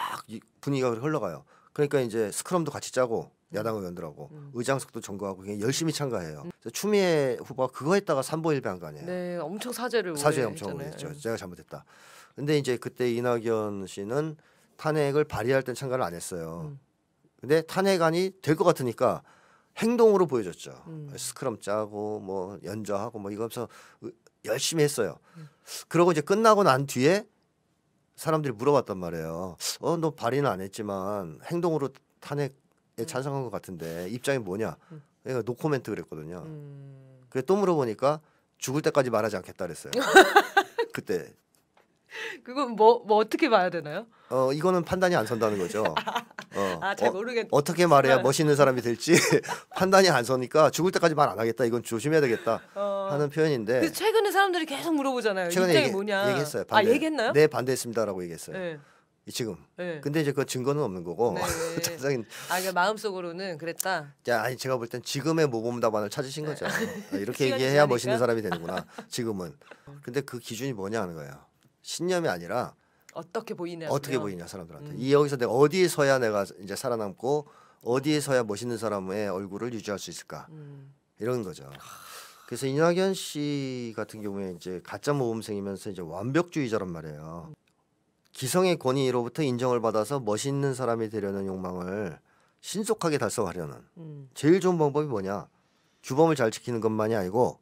분위기가 흘러가요. 그러니까 이제 스크럼도 같이 짜고 음. 야당 의원들하고 음. 의장석도 점거하고 그냥 열심히 참가해요. 음. 추미애 후보가 그거 했다가 삼보일배한 거 아니에요? 네, 엄청 사죄를 사죄 엄청 했죠. 음. 제가 잘못했다. 근데 이제 그때 이낙연 씨는 탄핵을 발의할 땐 참가를 안 했어요. 음. 근데 탄핵안이 될 것 같으니까 행동으로 보여줬죠. 음. 어, 스크럼 짜고 뭐 연주하고 뭐 이거면서 열심히 했어요. 음. 그러고 이제 끝나고 난 뒤에 사람들이 물어봤단 말이에요. 어, 너 발의는 안 했지만 행동으로 탄핵에 음. 찬성한 것 같은데 입장이 뭐냐? 그러니까 노코멘트 그랬거든요. 음. 그래 또 물어보니까 죽을 때까지 말하지 않겠다 그랬어요. [LAUGHS] 그때 [LAUGHS] 그건 뭐, 뭐 어떻게 봐야 되나요? 어 이거는 판단이 안 선다는 거죠. [LAUGHS] 어, 아잘 어, 모르겠. 어, 떻게 말해야 아. 멋있는 사람이 될지 [LAUGHS] 판단이 안 서니까 죽을 때까지 말 안 하겠다. 이건 조심해야 되겠다 어... 하는 표현인데. 최근에 사람들이 계속 물어보잖아요. 최근에 얘기, 뭐냐. 얘기했어요. 반대. 아 얘기했나요? 네 반대했습니다라고 얘기했어요. 네. 지금. 네. 근데 이제 그 증거는 없는 거고. 네, 아, 그러니까 마음속으로는 그랬다. 자, 아니 제가 볼 땐 지금의 모범 답안을 찾으신 네. 거죠. 아, 이렇게 얘기해야 멋있는 사람이 되는구나. 지금은. 근데 그 기준이 뭐냐 하는 거예요. 신념이 아니라 어떻게 보이냐 어떻게 보이냐 사람들한테 음. 이 여기서 내가 어디에 서야 내가 이제 살아남고 어디에 서야 멋있는 사람의 얼굴을 유지할 수 있을까 음. 이런 거죠. 그래서 이낙연 씨 같은 경우에 이제 가짜 모범생이면서 이제 완벽주의자란 말이에요. 기성의 권위로부터 인정을 받아서 멋있는 사람이 되려는 욕망을 신속하게 달성하려는 음. 제일 좋은 방법이 뭐냐? 규범을 잘 지키는 것만이 아니고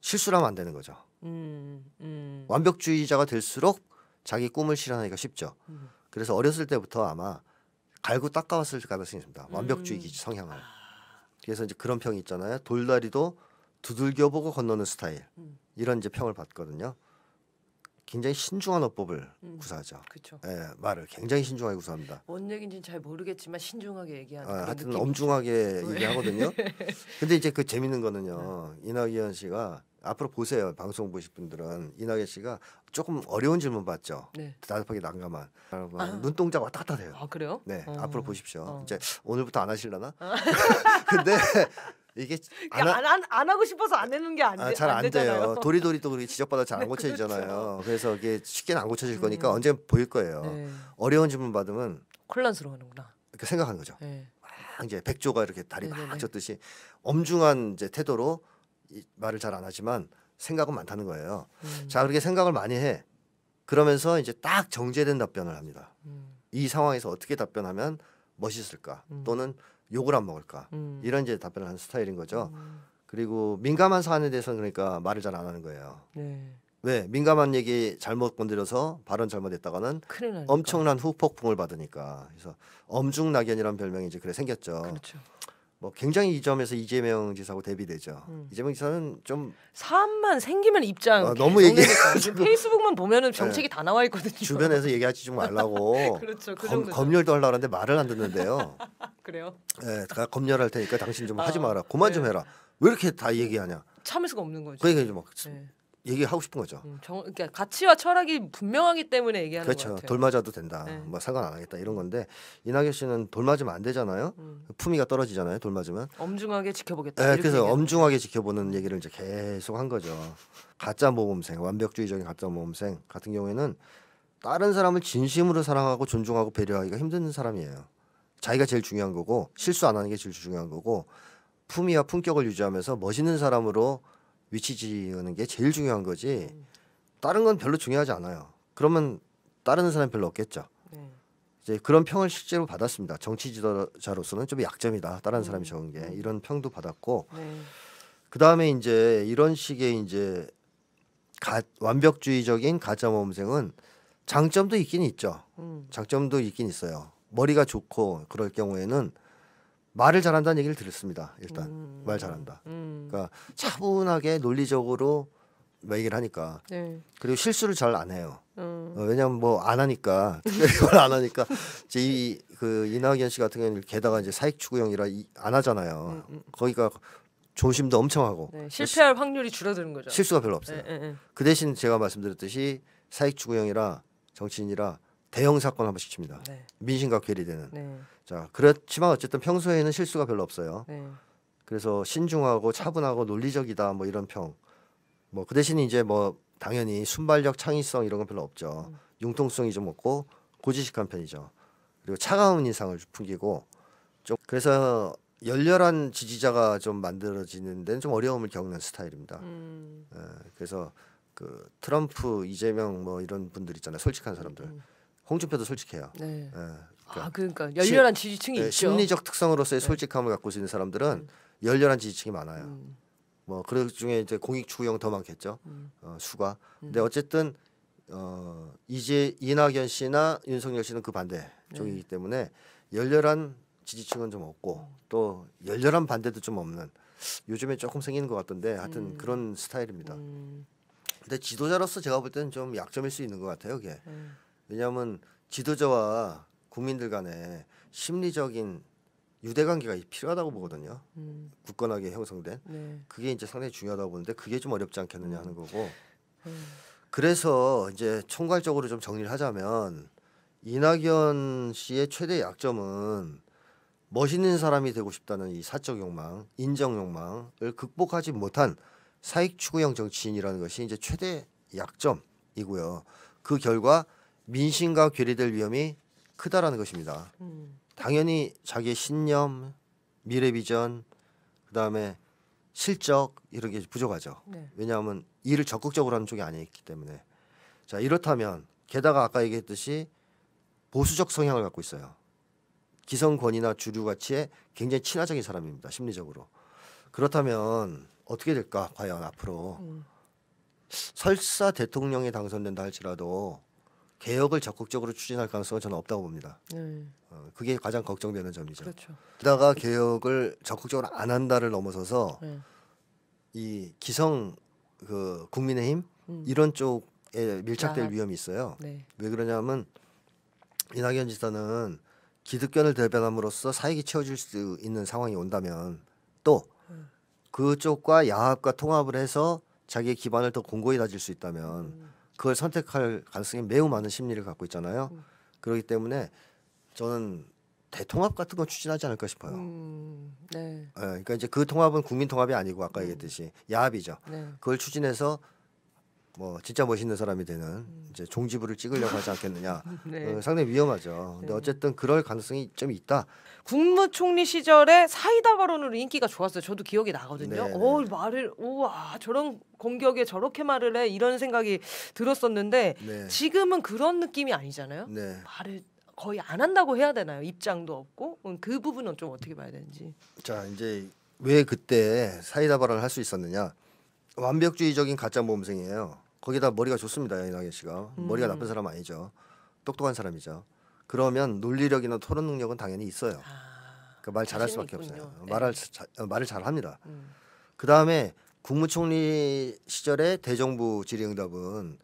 실수라면안 되는 거죠. 음, 음. 완벽주의자가 될수록 자기 꿈을 실현하기가 쉽죠. 음. 그래서 어렸을 때부터 아마 갈고 닦아왔을 가능성이 있습니다. 음. 완벽주의 성향을. 그래서 이제 그런 평이 있잖아요. 돌다리도 두들겨보고 건너는 스타일 음. 이런 이제 평을 받거든요. 굉장히 신중한 어법을 음, 구사하죠. 그쵸. 예, 말을 굉장히 신중하게 구사합니다. 뭔 얘기인지는 잘 모르겠지만 신중하게 얘기하는. 아, 하여튼 엄중하게 네. 얘기하거든요. 근데 이제 그 재밌는 거는요. 네. 이낙연 씨가 앞으로 보세요. 방송 보실 분들은 이낙연 씨가 조금 어려운 질문 받죠. 네. 답하게 난감한. 아. 아. 눈동자 왔다 갔다 돼요. 아, 그래요? 네. 어. 앞으로 보십시오. 어. 이제 오늘부터 안 하실라나? 아. [LAUGHS] 근데 이게 [LAUGHS] 안, 안, 안, 안, 하고 싶어서 안 되는 게안 아니 아, 잘안 돼요. 도리도리 또 지적받아 잘안 [LAUGHS] 네, 그렇죠. 고쳐지잖아요. 그래서 이게 쉽게는 안 고쳐질 거니까 음. 언제 보일 거예요. 네. 어려운 질문 받으면 혼란스러워하는구나. 이렇게 그러니까 생각하는 거죠. 네. 막 이제 백조가 이렇게 다리 네막 네, 쳤듯이 네. 엄중한 이제 태도로 말을 잘 안 하지만 생각은 많다는 거예요. 음. 자 그렇게 생각을 많이 해. 그러면서 이제 딱 정제된 답변을 합니다. 음. 이 상황에서 어떻게 답변하면 멋있을까 음. 또는 욕을 안 먹을까 음. 이런 이제 답변을 하는 스타일인 거죠. 음. 그리고 민감한 사안에 대해서는 그러니까 말을 잘 안 하는 거예요. 네. 왜 민감한 얘기 잘못 건드려서 발언 잘못했다가는 엄청난 후폭풍을 받으니까 그래서 엄중낙연이라는 별명이 이제 그래 생겼죠. 그렇죠. 뭐 굉장히 이 점에서 이재명 지사하고 대비되죠. 음. 이재명 지사는 좀 사안만 생기면 입장 어, 너무 얘기 페이스북만 보면은 정책이 네. 다 나와 있거든요. 주변에서 얘기하지 좀 말라고. [LAUGHS] 그렇죠. 그 검, 검열도 하려는데 말을 안 듣는데요. [LAUGHS] 그래요? 네, 다 검열할 테니까 당신 좀 아, 하지 마라. 그만 네. 좀 해라. 왜 이렇게 다 얘기하냐? 참을 수가 없는 거죠. 그러니까 이제 막 네. 얘기하고 싶은 거죠. 음, 정, 그러니까 가치와 철학이 분명하기 때문에 얘기하는 그렇죠. 같아요. 돌 맞아도 된다. 네. 뭐 상관 안 하겠다 이런 건데 이낙연 씨는 돌 맞으면 안 되잖아요. 음. 품위가 떨어지잖아요. 돌 맞으면. 엄중하게 지켜보겠다. 네, 그래서 엄중하게 지켜보는 얘기를 이제 계속 한 거죠. 가짜 모범생, 완벽주의적인 가짜 모범생 같은 경우에는 다른 사람을 진심으로 사랑하고 존중하고 배려하기가 힘든 사람이에요. 자기가 제일 중요한 거고 실수 안 하는 게 제일 중요한 거고 품위와 품격을 유지하면서 멋있는 사람으로 위치 지우는 게 제일 중요한 거지 네. 다른 건 별로 중요하지 않아요. 그러면 다른 사람 별로 없겠죠. 네. 이제 그런 평을 실제로 받았습니다. 정치 지도자로서는 좀 약점이다. 다른 사람이 음. 적은 게 이런 평도 받았고 네. 그 다음에 이제 이런 식의 이제 가, 완벽주의적인 가짜 모험생은 장점도 있긴 있죠. 음. 장점도 있긴 있어요. 머리가 좋고 그럴 경우에는 말을 잘한다는 얘기를 들었습니다. 일단 음. 말 잘한다. 음. 그러니까 차분하게 논리적으로 뭐 얘기를 하니까 네. 그리고 실수를 잘 안 해요. 음. 어, 어 왜냐하면 뭐 안 하니까 특별히 안 하니까 이제 이그 이낙연 씨 같은 경우는 게다가 이제 사익 추구형이라 이, 안 하잖아요. 음, 음, 음. 거기가 조심도 엄청 하고 네, 실패할 시, 확률이 줄어드는 거죠. 실수가 별로 없어요. 네, 그 대신 제가 말씀드렸듯이 사익 추구형이라 정치인이라 대형 사건 한 번씩 칩니다. 네. 민심과 괴리되는. 네. 자 그렇지만 어쨌든 평소에는 실수가 별로 없어요. 네. 그래서 신중하고 차분하고 논리적이다 뭐 이런 평. 뭐 그 대신 이제 뭐 당연히 순발력, 창의성 이런 건 별로 없죠. 음. 융통성이 좀 없고 고지식한 편이죠. 그리고 차가운 인상을 풍기고 좀 그래서 열렬한 지지자가 좀 만들어지는 데는 좀 어려움을 겪는 스타일입니다. 음. 예, 그래서 그 트럼프, 이재명 뭐 이런 분들 있잖아요. 솔직한 사람들. 음. 음. 홍준표도 솔직해요. 네. 예, 그러니까 아 그러니까 열렬한 시, 지지층이 네, 있죠. 심리적 특성으로서의 네. 솔직함을 네. 갖고 있는 사람들은 음. 열렬한 지지층이 많아요. 음. 뭐그 중에 이제 공익 추구형 더 많겠죠. 음. 어, 수가. 근데 음. 어쨌든 어, 이제 이낙연 씨나 윤석열 씨는 그 반대 쪽이기 네. 때문에 열렬한 지지층은 좀 없고 음. 또 열렬한 반대도 좀 없는 요즘에 조금 생기는 것 같던데 하여튼 음. 그런 스타일입니다. 음. 근데 지도자로서 제가 볼 때는 좀 약점일 수 있는 것 같아요. 그게 음. 왜냐하면 지도자와 국민들 간에 심리적인 유대관계가 필요하다고 보거든요. 음. 굳건하게 형성된 네. 그게 이제 상당히 중요하다고 보는데 그게 좀 어렵지 않겠느냐 하는 거고. 음. 그래서 이제 총괄적으로 좀 정리를 하자면 이낙연 씨의 최대 약점은 멋있는 사람이 되고 싶다는 이 사적 욕망, 인정 욕망을 극복하지 못한 사익 추구형 정치인이라는 것이 이제 최대 약점이고요. 그 결과 민심과 괴리될 위험이 크다라는 것입니다. 음. 당연히 자기의 신념, 미래 비전, 그 다음에 실적 이런 게 부족하죠. 네. 왜냐하면 일을 적극적으로 하는 쪽이 아니기 때문에 자 이렇다면 게다가 아까 얘기했듯이 보수적 성향을 갖고 있어요. 기성권이나 주류 가치에 굉장히 친화적인 사람입니다. 심리적으로 그렇다면 어떻게 될까 과연 앞으로 음. 설사 대통령에 당선된다 할지라도 개혁을 적극적으로 추진할 가능성은 저는 없다고 봅니다. 음. 어, 그게 가장 걱정되는 점이죠. 그렇죠. 게다가 개혁을 적극적으로 안 한다를 넘어서서 음. 이 기성 그 국민의힘 음. 이런 쪽에 밀착될 야. 위험이 있어요. 네. 왜 그러냐면 이낙연 지사는 기득권을 대변함으로써 사익이 채워질 수 있는 상황이 온다면 또 음. 그쪽과 야합과 통합을 해서 자기의 기반을 더 공고히 다질 수 있다면 음. 그걸 선택할 가능성이 매우 많은 심리를 갖고 있잖아요. 음. 그렇기 때문에 저는 대통합 같은 거 추진하지 않을까 싶어요. 음, 네. 네. 그러니까 이제 그 통합은 국민 통합이 아니고 아까 음. 얘기했듯이 야합이죠. 네. 그걸 추진해서 뭐 진짜 멋있는 사람이 되는 음. 이제 종지부를 찍으려고 하지 않겠느냐. [LAUGHS] 네. 어, 상당히 위험하죠. 근데 네. 어쨌든 그럴 가능성이 좀 있다. 국무총리 시절에 사이다 발언으로 인기가 좋았어요. 저도 기억이 나거든요. 어 말을 우와 저런 공격에 저렇게 말을 해 이런 생각이 들었었는데 네. 지금은 그런 느낌이 아니잖아요. 네. 말을 거의 안 한다고 해야 되나요? 입장도 없고 그 부분은 좀 어떻게 봐야 되는지. 자 이제 왜 그때 사이다 발언을 할 수 있었느냐? 완벽주의적인 가짜 모험생이에요. 거기다 머리가 좋습니다, 이낙연 씨가 음. 머리가 나쁜 사람 아니죠. 똑똑한 사람이죠. 그러면 논리력이나 토론 능력은 당연히 있어요. 아, 그러니까 말 잘할 수밖에 있군요. 없어요. 네. 말할 자, 어, 말을 잘합니다. 음. 그 다음에 국무총리 시절에 대정부 질의응답은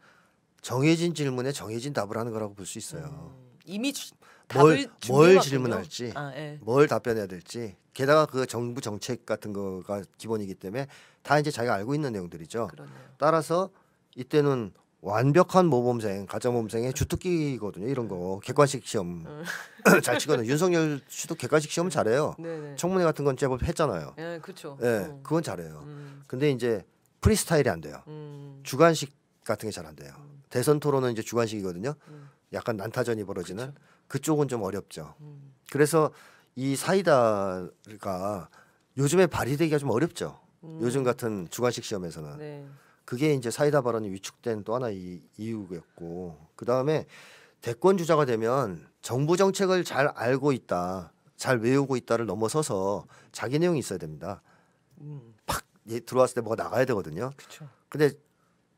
정해진 질문에 정해진 답을 하는 거라고 볼 수 있어요. 음. 이미 주, 뭘, 뭘 질문할지, 아, 네. 뭘 답변해야 될지, 게다가 그 정부 정책 같은 거가 기본이기 때문에 다 이제 자기가 알고 있는 내용들이죠. 그러네요. 따라서 이때는 완벽한 모범생, 가짜모범생의 주특기거든요. 이런 거 객관식 시험 음. 잘 치거든요. 윤석열 씨도 객관식 시험 네. 잘해요. 네네. 청문회 같은 건 제법 했잖아요. 예, 그렇죠. 예, 어. 그건 잘해요. 음. 근데 이제 프리스타일이 안 돼요. 음. 주관식 같은 게 잘 안 돼요. 음. 대선 토론은 이제 주관식이거든요. 음. 약간 난타전이 벌어지는 그쵸. 그쪽은 좀 어렵죠. 음. 그래서 이 사이다가 요즘에 발휘되기가 좀 어렵죠. 요즘 같은 주관식 시험에서는. 네. 그게 이제 사이다 발언이 위축된 또 하나의 이유였고 그 다음에 대권 주자가 되면 정부 정책을 잘 알고 있다, 잘 외우고 있다를 넘어서서 자기 내용이 있어야 됩니다. 음. 팍 들어왔을 때 뭐가 나가야 되거든요. 그쵸. 근데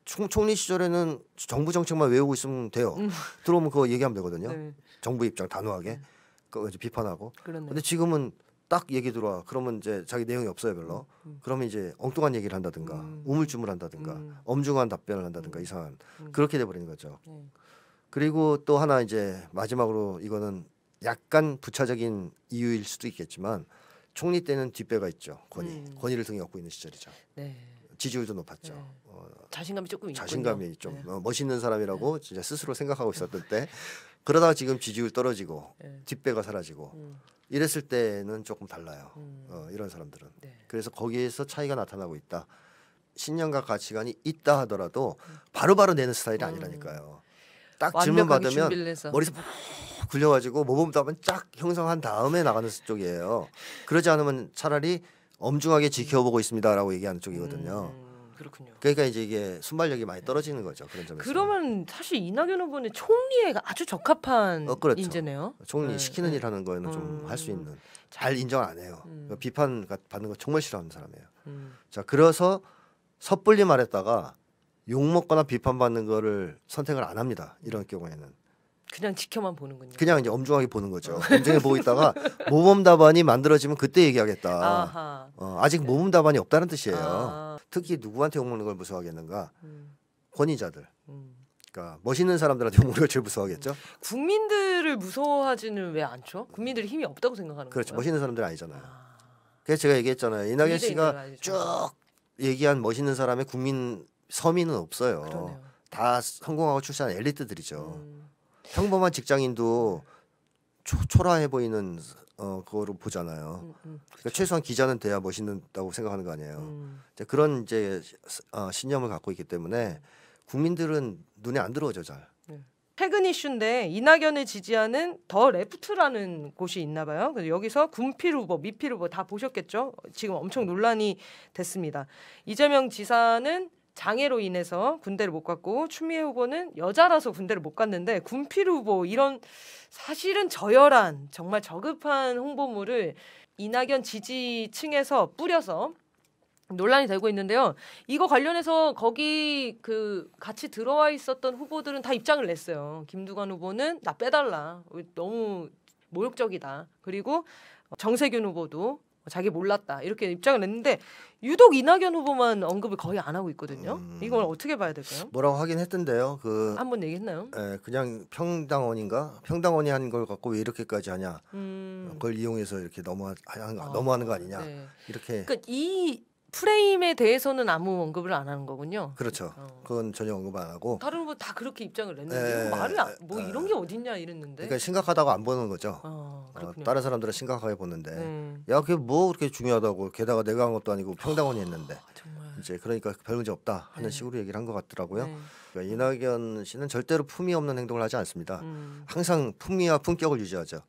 총, 총리 시절에는 정부 정책만 외우고 있으면 돼요. 음. 들어오면 그거 얘기하면 되거든요. 네. 정부 입장 단호하게 네. 그거 이제 비판하고. 그런데 지금은 딱 얘기 들어와 그러면 이제 자기 내용이 없어요 별로 음, 음. 그러면 이제 엉뚱한 얘기를 한다든가 음. 우물쭈물한다든가 음. 엄중한 답변을 한다든가 음. 이상한 음. 그렇게 돼버리는 거죠 네. 그리고 또 하나 이제 마지막으로 이거는 약간 부차적인 이유일 수도 있겠지만 총리 때는 뒷배가 있죠 권위 권위를 등에 업고 있는 시절이죠 네. 지지율도 높았죠 네. 어, 자신감이 조금 있군요. 자신감이 좀 네. 어, 멋있는 사람이라고 진짜 스스로 생각하고 있었던 때 그러다가 지금 지지율 떨어지고 네. 예. 뒷배가 사라지고 음. 이랬을 때는 조금 달라요. 음. 어, 이런 사람들은. 네. 그래서 거기에서 차이가 나타나고 있다. 신념과 가치관이 있다 하더라도 바로바로 바로 내는 스타일이 음. 아니라니까요. 딱 질문 받으면 머리서 에 굴려가지고 모범 답은 쫙 형성한 다음에 나가는 쪽이에요. 그러지 않으면 차라리 엄중하게 지켜보고 있습니다라고 얘기하는 쪽이거든요. 음. 그렇군요. 그러니까 이제 이게 순발력이 많이 네. 떨어지는 거죠. 그런 점에서. 그러면 사실 이낙연 후보는 총리에 아주 적합한 어, 그렇죠. 인재네요. 총리 네, 시키는 네. 일하는 거에는 좀 할수 음. 있는 잘 인정 안 해요. 음. 그러니까 비판 받는 거 정말 싫어하는 사람이에요. 음. 자 그래서 섣불리 말했다가 욕 먹거나 비판받는 거를 선택을 안 합니다. 이런 경우에는 그냥 지켜만 보는군요. 그냥 이제 엄중하게 보는 거죠. 엄중히 보고 있다가 [LAUGHS] 모범 답안이 만들어지면 그때 얘기하겠다. 어, 아직 네. 모범 답안이 없다는 뜻이에요. 아. 특히 누구한테 욕먹는 걸 무서워하겠는가? 음. 권위자들. 음. 그러니까 멋있는 사람들한테 욕먹는 걸 제일 무서워하겠죠. 음. 국민들을 무서워하지는 왜 않죠? 국민들이 힘이 없다고 생각하는 거죠. 그렇죠. 멋있는 사람들 아니잖아요. 아. 그래서 제가 얘기했잖아요. 이낙연 씨가 쭉 얘기한 멋있는 사람의 국민 서민은 없어요. 그러네요. 다 성공하고 출세한 엘리트들이죠. 음. 평범한 직장인도 초, 초라해 보이는 어그거를 보잖아요. 음, 음, 그러니까 최소한 기자는 돼야 멋있는다고 생각하는 거 아니에요. 음. 이제 그런 이제 어, 신념을 갖고 있기 때문에 국민들은 눈에 안 들어오죠 잘. 네. 최근 이슈인데 이낙연을 지지하는 더 레프트라는 곳이 있나 봐요. 그래서 여기서 군필 후보, 미필 후보 다 보셨겠죠? 지금 엄청 논란이 됐습니다. 이재명 지사는 장애로 인해서 군대를 못 갔고 추미애 후보는 여자라서 군대를 못 갔는데 군필 후보 이런 사실은 저열한 정말 저급한 홍보물을 이낙연 지지층에서 뿌려서 논란이 되고 있는데요. 이거 관련해서 거기 그 같이 들어와 있었던 후보들은 다 입장을 냈어요. 김두관 후보는 나 빼달라. 너무 모욕적이다. 그리고 정세균 후보도 뭐 자기 몰랐다 이렇게 입장을 냈는데 유독 이낙연 후보만 언급을 거의 안 하고 있거든요. 음... 이걸 어떻게 봐야 될까요? 뭐라고 하긴 했던데요. 그 한 번 얘기했나요? 예, 그냥 평당원인가 평당원이 하는 걸 갖고 왜 이렇게까지 하냐 음... 그걸 이용해서 이렇게 넘어 아, 넘어하는 거 아니냐 네. 이렇게. 그러니까 이 프레임에 대해서는 아무 언급을 안 하는 거군요. 그렇죠. 어. 그건 전혀 언급 안 하고 다른 분다 뭐 그렇게 입장을 냈는데 예, 말이 안, 뭐 에, 예, 이런 게 예. 어딨냐 이랬는데. 그러니까 심각하다고 안 보는 거죠. 어, 어, 다른 사람들은 심각하게 보는데 음. 야 그게 뭐 그렇게 중요하다고 게다가 내가 한 것도 아니고 평당원이 했는데 아, 이제 그러니까 별 문제 없다 하는 네. 식으로 얘기를 한 것 같더라고요. 네. 그러니까 이낙연 씨는 절대로 품위 없는 행동을 하지 않습니다. 음. 항상 품위와 품격을 유지하죠.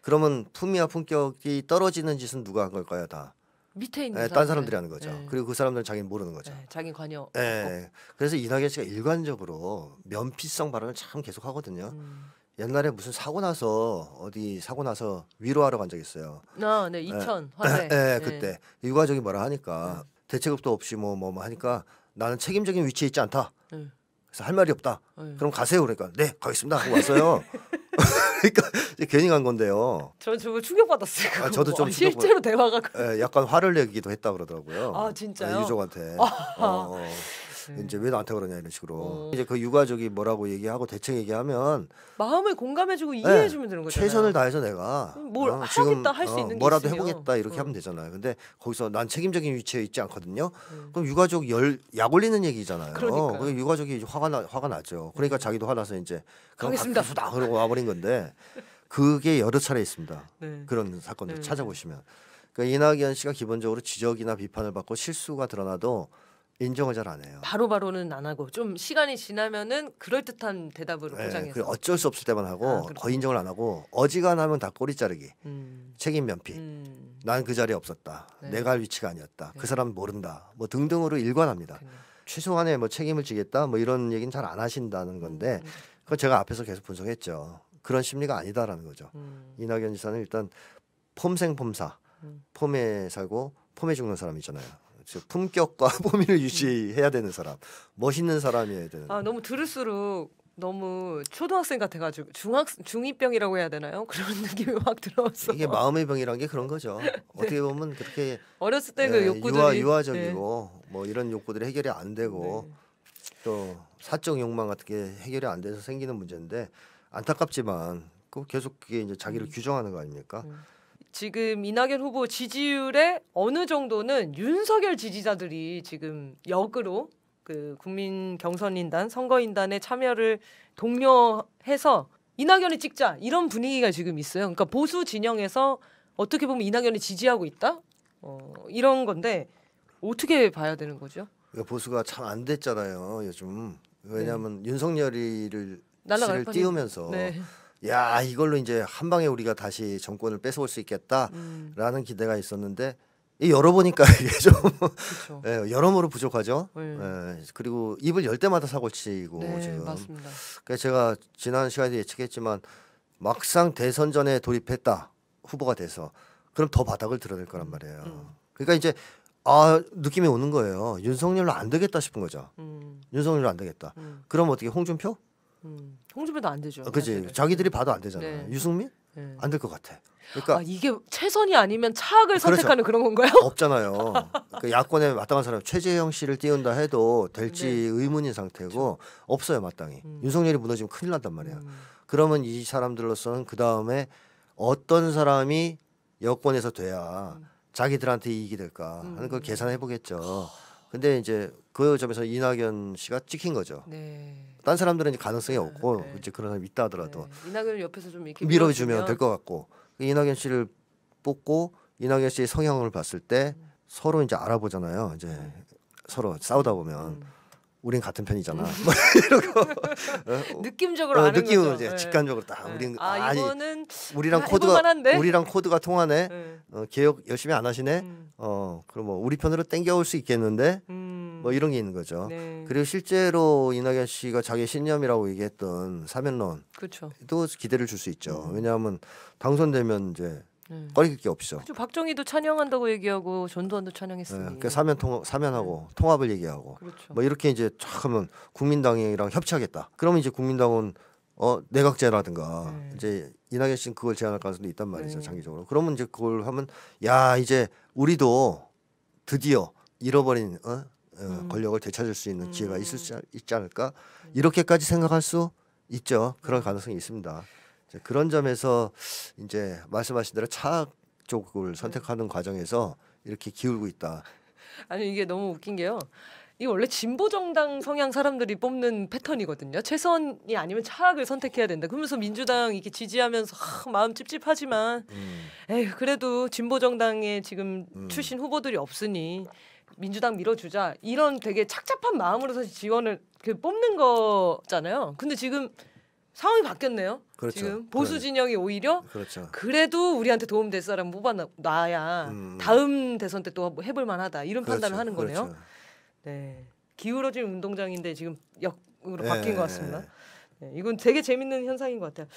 그러면 품위와 품격이 떨어지는 짓은 누가 한 걸까요? 다 밑에 있는 네, 딴 사람들이 하는 거죠. 네. 그리고 그 사람들은 자기는 모르는 거죠. 네, 예, 자기 관여. 네. 그래서 이낙연 씨가 일관적으로 면피성 발언을 참 계속 하거든요. 음. 옛날에 무슨 사고 나서 어디 사고 나서 위로하러 간 적 있어요. 아, 네, 이천 [LAUGHS] 화재. 네, 그때 유가족이 뭐라 하니까 대체급도 없이 뭐뭐 뭐, 뭐 하니까 나는 책임적인 위치에 있지 않다. 그래서 할 말이 없다. 그럼 가세요 그러니까 네 가겠습니다 하고 왔어요. [LAUGHS] 그러니까 괜히 간 건데요. 전 저거 충격받았어요. 아, 저도 좀 아, 실제로 대화가 예, 약간 화를 내기도 했다 그러더라고요. 아 진짜요? 예, 유족한테. 아, 어, 어. 네. 이제 왜 나한테 그러냐 이런 식으로 어. 이제 그 유가족이 뭐라고 얘기하고 대책 얘기하면 마음을 공감해주고 네, 이해해주면 되는 거잖아요. 최선을 다해서 내가 뭘 어, 하겠다 할수 어, 있는 게 뭐라도 있으면. 해보겠다 이렇게 어. 하면 되잖아요. 근데 거기서 난 책임적인 위치에 있지 않거든요. 음. 그럼 유가족 열약 올리는 얘기잖아요. 그러니까 어, 유가족이 화가 나 화가 나죠. 그러니까 네. 자기도 화나서 이제 가겠습니다. 다 그러고 와버린 건데 그게 여러 차례 있습니다. 네. 그런 사건들 네. 찾아보시면. 그러니까 이낙연 씨가 기본적으로 지적이나 비판을 받고 실수가 드러나도 인정을 잘 안 해요. 바로바로는 안 하고 좀 시간이 지나면은 그럴 듯한 대답으로 네, 예, 포장해서. 그 어쩔 수 없을 때만 하고 아, 거 인정을 안 하고 어지간하면 다 꼬리 자르기, 음. 책임 면피. 음. 난그 자리에 없었다. 네. 내가 할 위치가 아니었다. 그 네. 그 사람 모른다. 뭐 등등으로 일관합니다. 그냥. 최소한의 뭐 책임을 지겠다. 뭐 이런 얘기는 잘 안 하신다는 음, 건데 음. 그거 제가 앞에서 계속 분석했죠. 그런 심리가 아니다라는 거죠. 음. 이낙연 지사는 일단 폼생폼사, 음. 폼에 살고 폼에 죽는 사람이잖아요. 품격과 [LAUGHS] 범위를 유지해야 되는 사람, 멋있는 사람이어야 되는. 아 너무 들을수록 너무 초등학생 같아가지고 중학 중이병이라고 해야 되나요? [LAUGHS] 그런 느낌이 확 들어서 이게 마음의 병이란 게 그런 거죠. [LAUGHS] 네. 어떻게 보면 그렇게 어렸을 때그 네, 예, 욕구들이 유아, 네. 유아적이고 네. 뭐 이런 욕구들이 해결이 안 되고 네. 또 사적 욕망 같은 게 해결이 안 돼서 생기는 문제인데 안타깝지만 그 계속 그게 이제 자기를 음. 규정하는 거 아닙니까? 음. 지금 이낙연 후보 지지율의 어느 정도는 윤석열 지지자들이 지금 역으로 그 국민 경선인단 선거인단에 참여를 독려해서 이낙연을 찍자 이런 분위기가 지금 있어요. 그러니까 보수 진영에서 어떻게 보면 이낙연을 지지하고 있다 어, 이런 건데 어떻게 봐야 되는 거죠? 그러니까 보수가 참 안 됐잖아요 요즘 왜냐하면 네. 윤석열이를 날라갈 띄우면서 네. 야 이걸로 이제 한 방에 우리가 다시 정권을 뺏어올 수 있겠다라는 음. 기대가 있었는데 열어보니까 [LAUGHS] 이게 좀 예, 여러모로 부족하죠. 음. 예, 그리고 입을 열 때마다 사고치고 네, 지금. 맞습니다. 그러니까 제가 지난 시간에 예측했지만 막상 대선 전에 돌입했다 후보가 돼서 그럼 더 바닥을 드러낼 거란 음. 말이에요. 음. 그러니까 이제 아 느낌이 오는 거예요. 윤석열로 안 되겠다 싶은 거죠. 음. 윤석열로 안 되겠다. 음. 그럼 어떻게 홍준표? 음. 홍준표도 안 되죠. 어, 그지 자기들이 봐도 안 되잖아. 네. 유승민 네. 안될 것 같아. 그러니까 아, 이게 최선이 아니면 차악을 아, 그렇죠. 선택하는 그런 건가요? [LAUGHS] 없잖아요. 그 야권에 마땅한 사람 최재형 씨를 띄운다 해도 될지 네. 의문인 상태고 그렇죠. 없어요 마땅히. 음. 윤석열이 무너지면 큰일 난단 말이야. 음. 그러면 이 사람들로서는 그 다음에 어떤 사람이 여권에서 돼야 음. 자기들한테 이익이 될까 하는 걸 음. 계산해 보겠죠. 근데 이제 그 점에서 이낙연 씨가 찍힌 거죠. 네. 딴 사람들은 이제 가능성이 네. 없고 네. 이제 그런 사람이 있다 하더라도 네. 이낙연 옆에서 좀 이렇게 밀어주면, 될 것 같고 이낙연 씨를 뽑고 이낙연 씨의 성향을 봤을 때 음. 서로 이제 알아보잖아요. 이제 네. 서로 싸우다 보면 음. 우린 같은 편이잖아. 음. 뭐 [LAUGHS] 이러고 어? [LAUGHS] 느낌적으로 어, 아는 느낌으로 거죠. 이제 네. 직관적으로 딱 네. 우리 아, 아 이거는 우리랑 아, 코드가 우리랑 코드가 통하네. 네. 어, 개혁 열심히 안 하시네. 음. 어 그럼 뭐 우리 편으로 땡겨올 수 있겠는데 음. 뭐 이런 게 있는 거죠. 네. 그리고 실제로 이낙연 씨가 자기 신념이라고 얘기했던 사면론도 그쵸. 기대를 줄 수 있죠. 음. 왜냐하면 당선되면 이제 네. 꺼릴 게 없죠. 그쵸, 박정희도 찬양한다고 얘기하고 전두환도 찬양했으니. 네, 사면 통 사면하고 네. 통합을 얘기하고. 그렇죠. 뭐 이렇게 이제 쫙하면 국민당이랑 협치하겠다. 그러면 이제 국민당은 어 내각제라든가 네. 이제 이낙연 씨는 그걸 제안할 가능성도 있단 말이죠 네. 장기적으로. 그러면 이제 그걸 하면 야 이제 우리도 드디어 잃어버린 어? 어 음. 권력을 되찾을 수 있는 기회가 음. 있을 수 있지 않을까 이렇게까지 생각할 수 있죠. 그런 가능성이 있습니다. 그런 점에서 이제 말씀하신 대로 차학 쪽을 선택하는 과정에서 이렇게 기울고 있다. 아니 이게 너무 웃긴 게요. 이 원래 진보 정당 성향 사람들이 뽑는 패턴이거든요. 최선이 아니면 차악을 선택해야 된다. 그러면서 민주당 이렇게 지지하면서 하, 마음 찝찝하지만 음. 에휴 그래도 진보 정당에 지금 음. 출신 후보들이 없으니 민주당 밀어주자 이런 되게 착잡한 마음으로 사 지원을 그 뽑는 거잖아요. 근데 지금 상황이 바뀌었네요. 그렇죠. 지금 보수 진영이 오히려 그렇죠. 그래도 우리한테 도움될 사람 모아놔야 음. 다음 대선 때 또 해볼 만하다 이런 그렇죠. 판단을 하는 거네요. 그렇죠. 네, 기울어진 운동장인데 지금 역으로 예, 바뀐 것 예, 같습니다. 예. 네. 이건 되게 재밌는 현상인 것 같아요.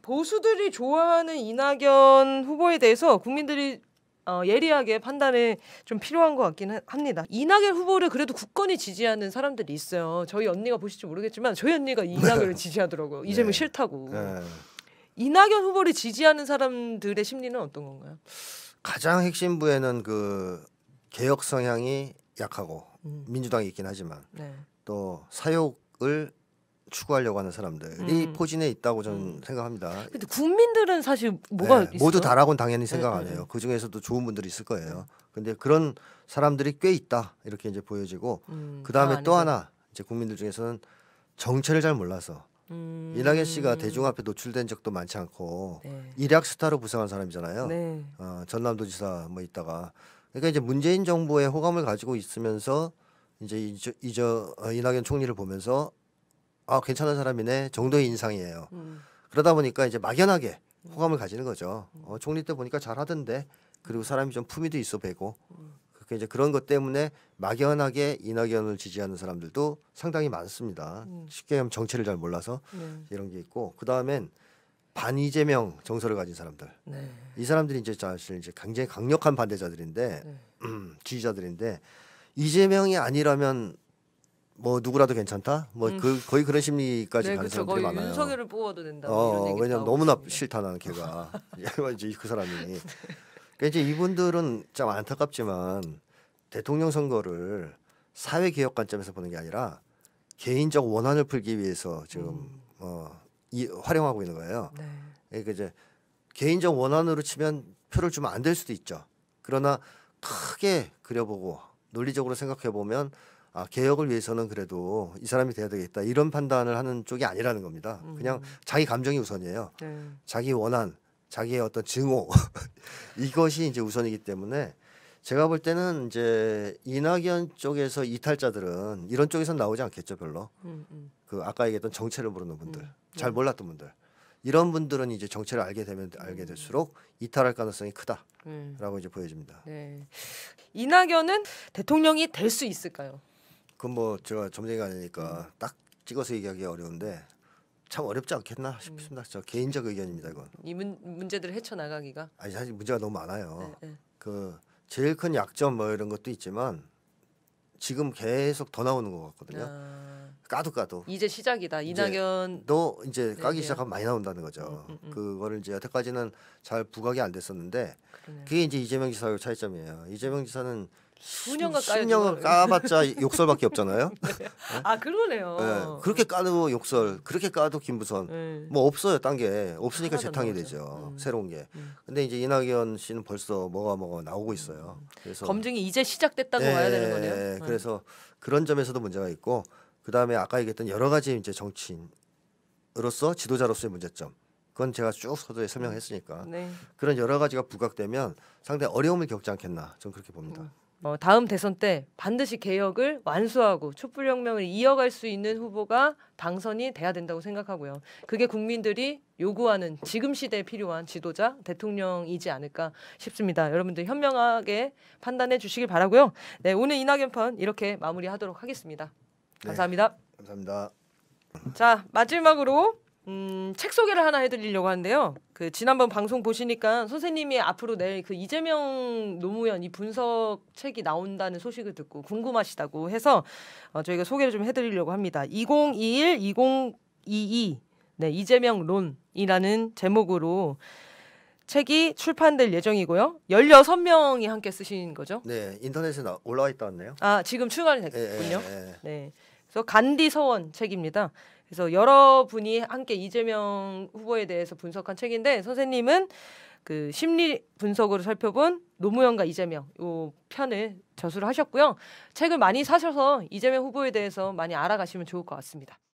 보수들이 좋아하는 이낙연 후보에 대해서 국민들이 어, 예리하게 판단에 좀 필요한 것 같긴 합니다. 이낙연 후보를 그래도 굳건히 지지하는 사람들이 있어요. 저희 언니가 보실지 모르겠지만 저희 언니가 이낙연을 [LAUGHS] 네. 지지하더라고요. 이재명 네. 싫다고. 네. 이낙연 후보를 지지하는 사람들의 심리는 어떤 건가요? 가장 핵심부에는 그 개혁 성향이 약하고 음. 민주당이 있긴 하지만 네. 또 사욕을 추구하려고 하는 사람들이 음. 포진에 있다고 저는 음. 생각합니다. 근데 국민들은 사실 뭐가 네, 있어요? 모두 다라고는 당연히 네, 네, 생각 안 해요. 네. 그 중에서도 좋은 분들이 있을 거예요. 근데 그런 사람들이 꽤 있다 이렇게 이제 보여지고 음, 그 다음에 또 하나 이제 국민들 중에서는 정체를 잘 몰라서 음. 이낙연 씨가 대중 앞에 노출된 적도 많지 않고 네. 일약 스타로 부상한 사람이잖아요. 네. 어, 전남도지사 뭐 있다가 그러니까 이제 문재인 정부의 호감을 가지고 있으면서 이제 이저, 이저 어, 이낙연 총리를 보면서 아 괜찮은 사람이네 정도의 인상이에요. 음. 그러다 보니까 이제 막연하게 음. 호감을 가지는 거죠. 음. 어, 총리 때 보니까 잘하던데 그리고 사람이 좀 품위도 있어 보이고 음. 그게 렇 이제 그런 것 때문에 막연하게 이낙연을 지지하는 사람들도 상당히 많습니다. 음. 쉽게 하면 정체를 잘 몰라서 네. 이런 게 있고 그 다음엔 반 이재명 정서를 가진 사람들 네. 이 사람들이 이제 사실 이제 굉장히 강력한 반대자들인데 네. 음, 지지자들인데 이재명이 아니라면 뭐 누구라도 괜찮다. 뭐 음. 그, 거의 그런 심리까지 네, 가는 그쵸, 사람들이 많아요. 윤석열을 뽑아도 된다. 어, 뭐 왜냐면 너무나 싫다 나는 걔가. [LAUGHS] [LAUGHS] 이제 그 사람이. 네. 그러니까 이제 이분들은 참 안타깝지만 대통령 선거를 사회 개혁 관점에서 보는 게 아니라 개인적 원한을 풀기 위해서 지금 음. 어, 이, 활용하고 있는 거예요. 네. 그러니까 이제 개인적 원한으로 치면 표를 주면 안 될 수도 있죠. 그러나 크게 그려보고 논리적으로 생각해 보면 아, 개혁을 위해서는 그래도 이 사람이 돼야 되겠다 이런 판단을 하는 쪽이 아니라는 겁니다. 음. 그냥 자기 감정이 우선이에요. 네. 자기 원한, 자기의 어떤 증오 [LAUGHS] 이것이 이제 우선이기 때문에 제가 볼 때는 이제 이낙연 쪽에서 이탈자들은 이런 쪽에서 나오지 않겠죠 별로. 음, 음. 그 아까 얘기했던 정체를 모르는 분들, 음, 음. 잘 몰랐던 분들 이런 분들은 이제 정체를 알게 되면 알게 음. 될수록 이탈할 가능성이 크다라고 이제 보여집니다. 네. 이낙연은 대통령이 될 수 있을까요? 그뭐 제가 점쟁이가 아니니까 딱 찍어서 얘기하기 어려운데 참 어렵지 않겠나 싶습니다. 음. 저 개인적 의견입니다. 이건 이 문, 문제들을 헤쳐 나가기가 아니 사실 문제가 너무 많아요. 네, 네. 그 제일 큰 약점 뭐 이런 것도 있지만 지금 계속 더 나오는 것 같거든요. 아... 까도 까도 이제 시작이다. 이낙연 너 이제, 제 네, 까기 네, 시작하면 많이 나온다는 거죠. 음, 음, 음, 그거를 이제 여태까지는 잘 부각이 안 됐었는데 그러네요. 그게 이제 이재명 지사의 차이점이에요. 이재명 지사는 수년간 까요. 수년을 까봤자 욕설밖에 없잖아요. [LAUGHS] 네. 아 그러네요. 네. 그렇게 까도 욕설, 그렇게 까도 김부선 네. 뭐 없어요. 딴게 없으니까 재탕이 거죠. 되죠. 음. 새로운 게. 음. 근데 이제 이낙연 씨는 벌써 뭐가 뭐가 나오고 있어요. 음. 그래서 검증이 이제 시작됐다고 네. 봐야 되는 거네요. 네. 그래서 그런 점에서도 문제가 있고 그 다음에 아까 얘기했던 여러 가지 이제 정치인으로서 지도자로서의 문제점. 그건 제가 쭉 서두에 설명했으니까 네. 그런 여러 가지가 부각되면 상당히 어려움을 겪지 않겠나 저는 그렇게 봅니다. 음. 어, 다음 대선 때 반드시 개혁을 완수하고 촛불혁명을 이어갈 수 있는 후보가 당선이 돼야 된다고 생각하고요. 그게 국민들이 요구하는 지금 시대에 필요한 지도자 대통령이지 않을까 싶습니다. 여러분들 현명하게 판단해 주시길 바라고요. 네, 오늘 이낙연편 이렇게 마무리하도록 하겠습니다. 네, 감사합니다. 네, 감사합니다. 자 마지막으로 음, 책 소개를 하나 해드리려고 하는데요. 그 지난번 방송 보시니까 선생님이 앞으로 내일 그 이재명 노무현 이 분석 책이 나온다는 소식을 듣고 궁금하시다고 해서 어, 저희가 소개를 좀 해드리려고 합니다. 2021, 2022 네, 이재명 론이라는 제목으로 책이 출판될 예정이고요. 16명이 함께 쓰신 거죠? 네, 인터넷에 올라와 있다네요. 아, 지금 출간이 됐군요. 예, 예, 예. 네. 그래서 간디 서원 책입니다. 그래서 여러분이 함께 이재명 후보에 대해서 분석한 책인데 선생님은 그 심리 분석으로 살펴본 노무현과 이재명 요 편을 저술 하셨고요. 책을 많이 사셔서 이재명 후보에 대해서 많이 알아가시면 좋을 것 같습니다.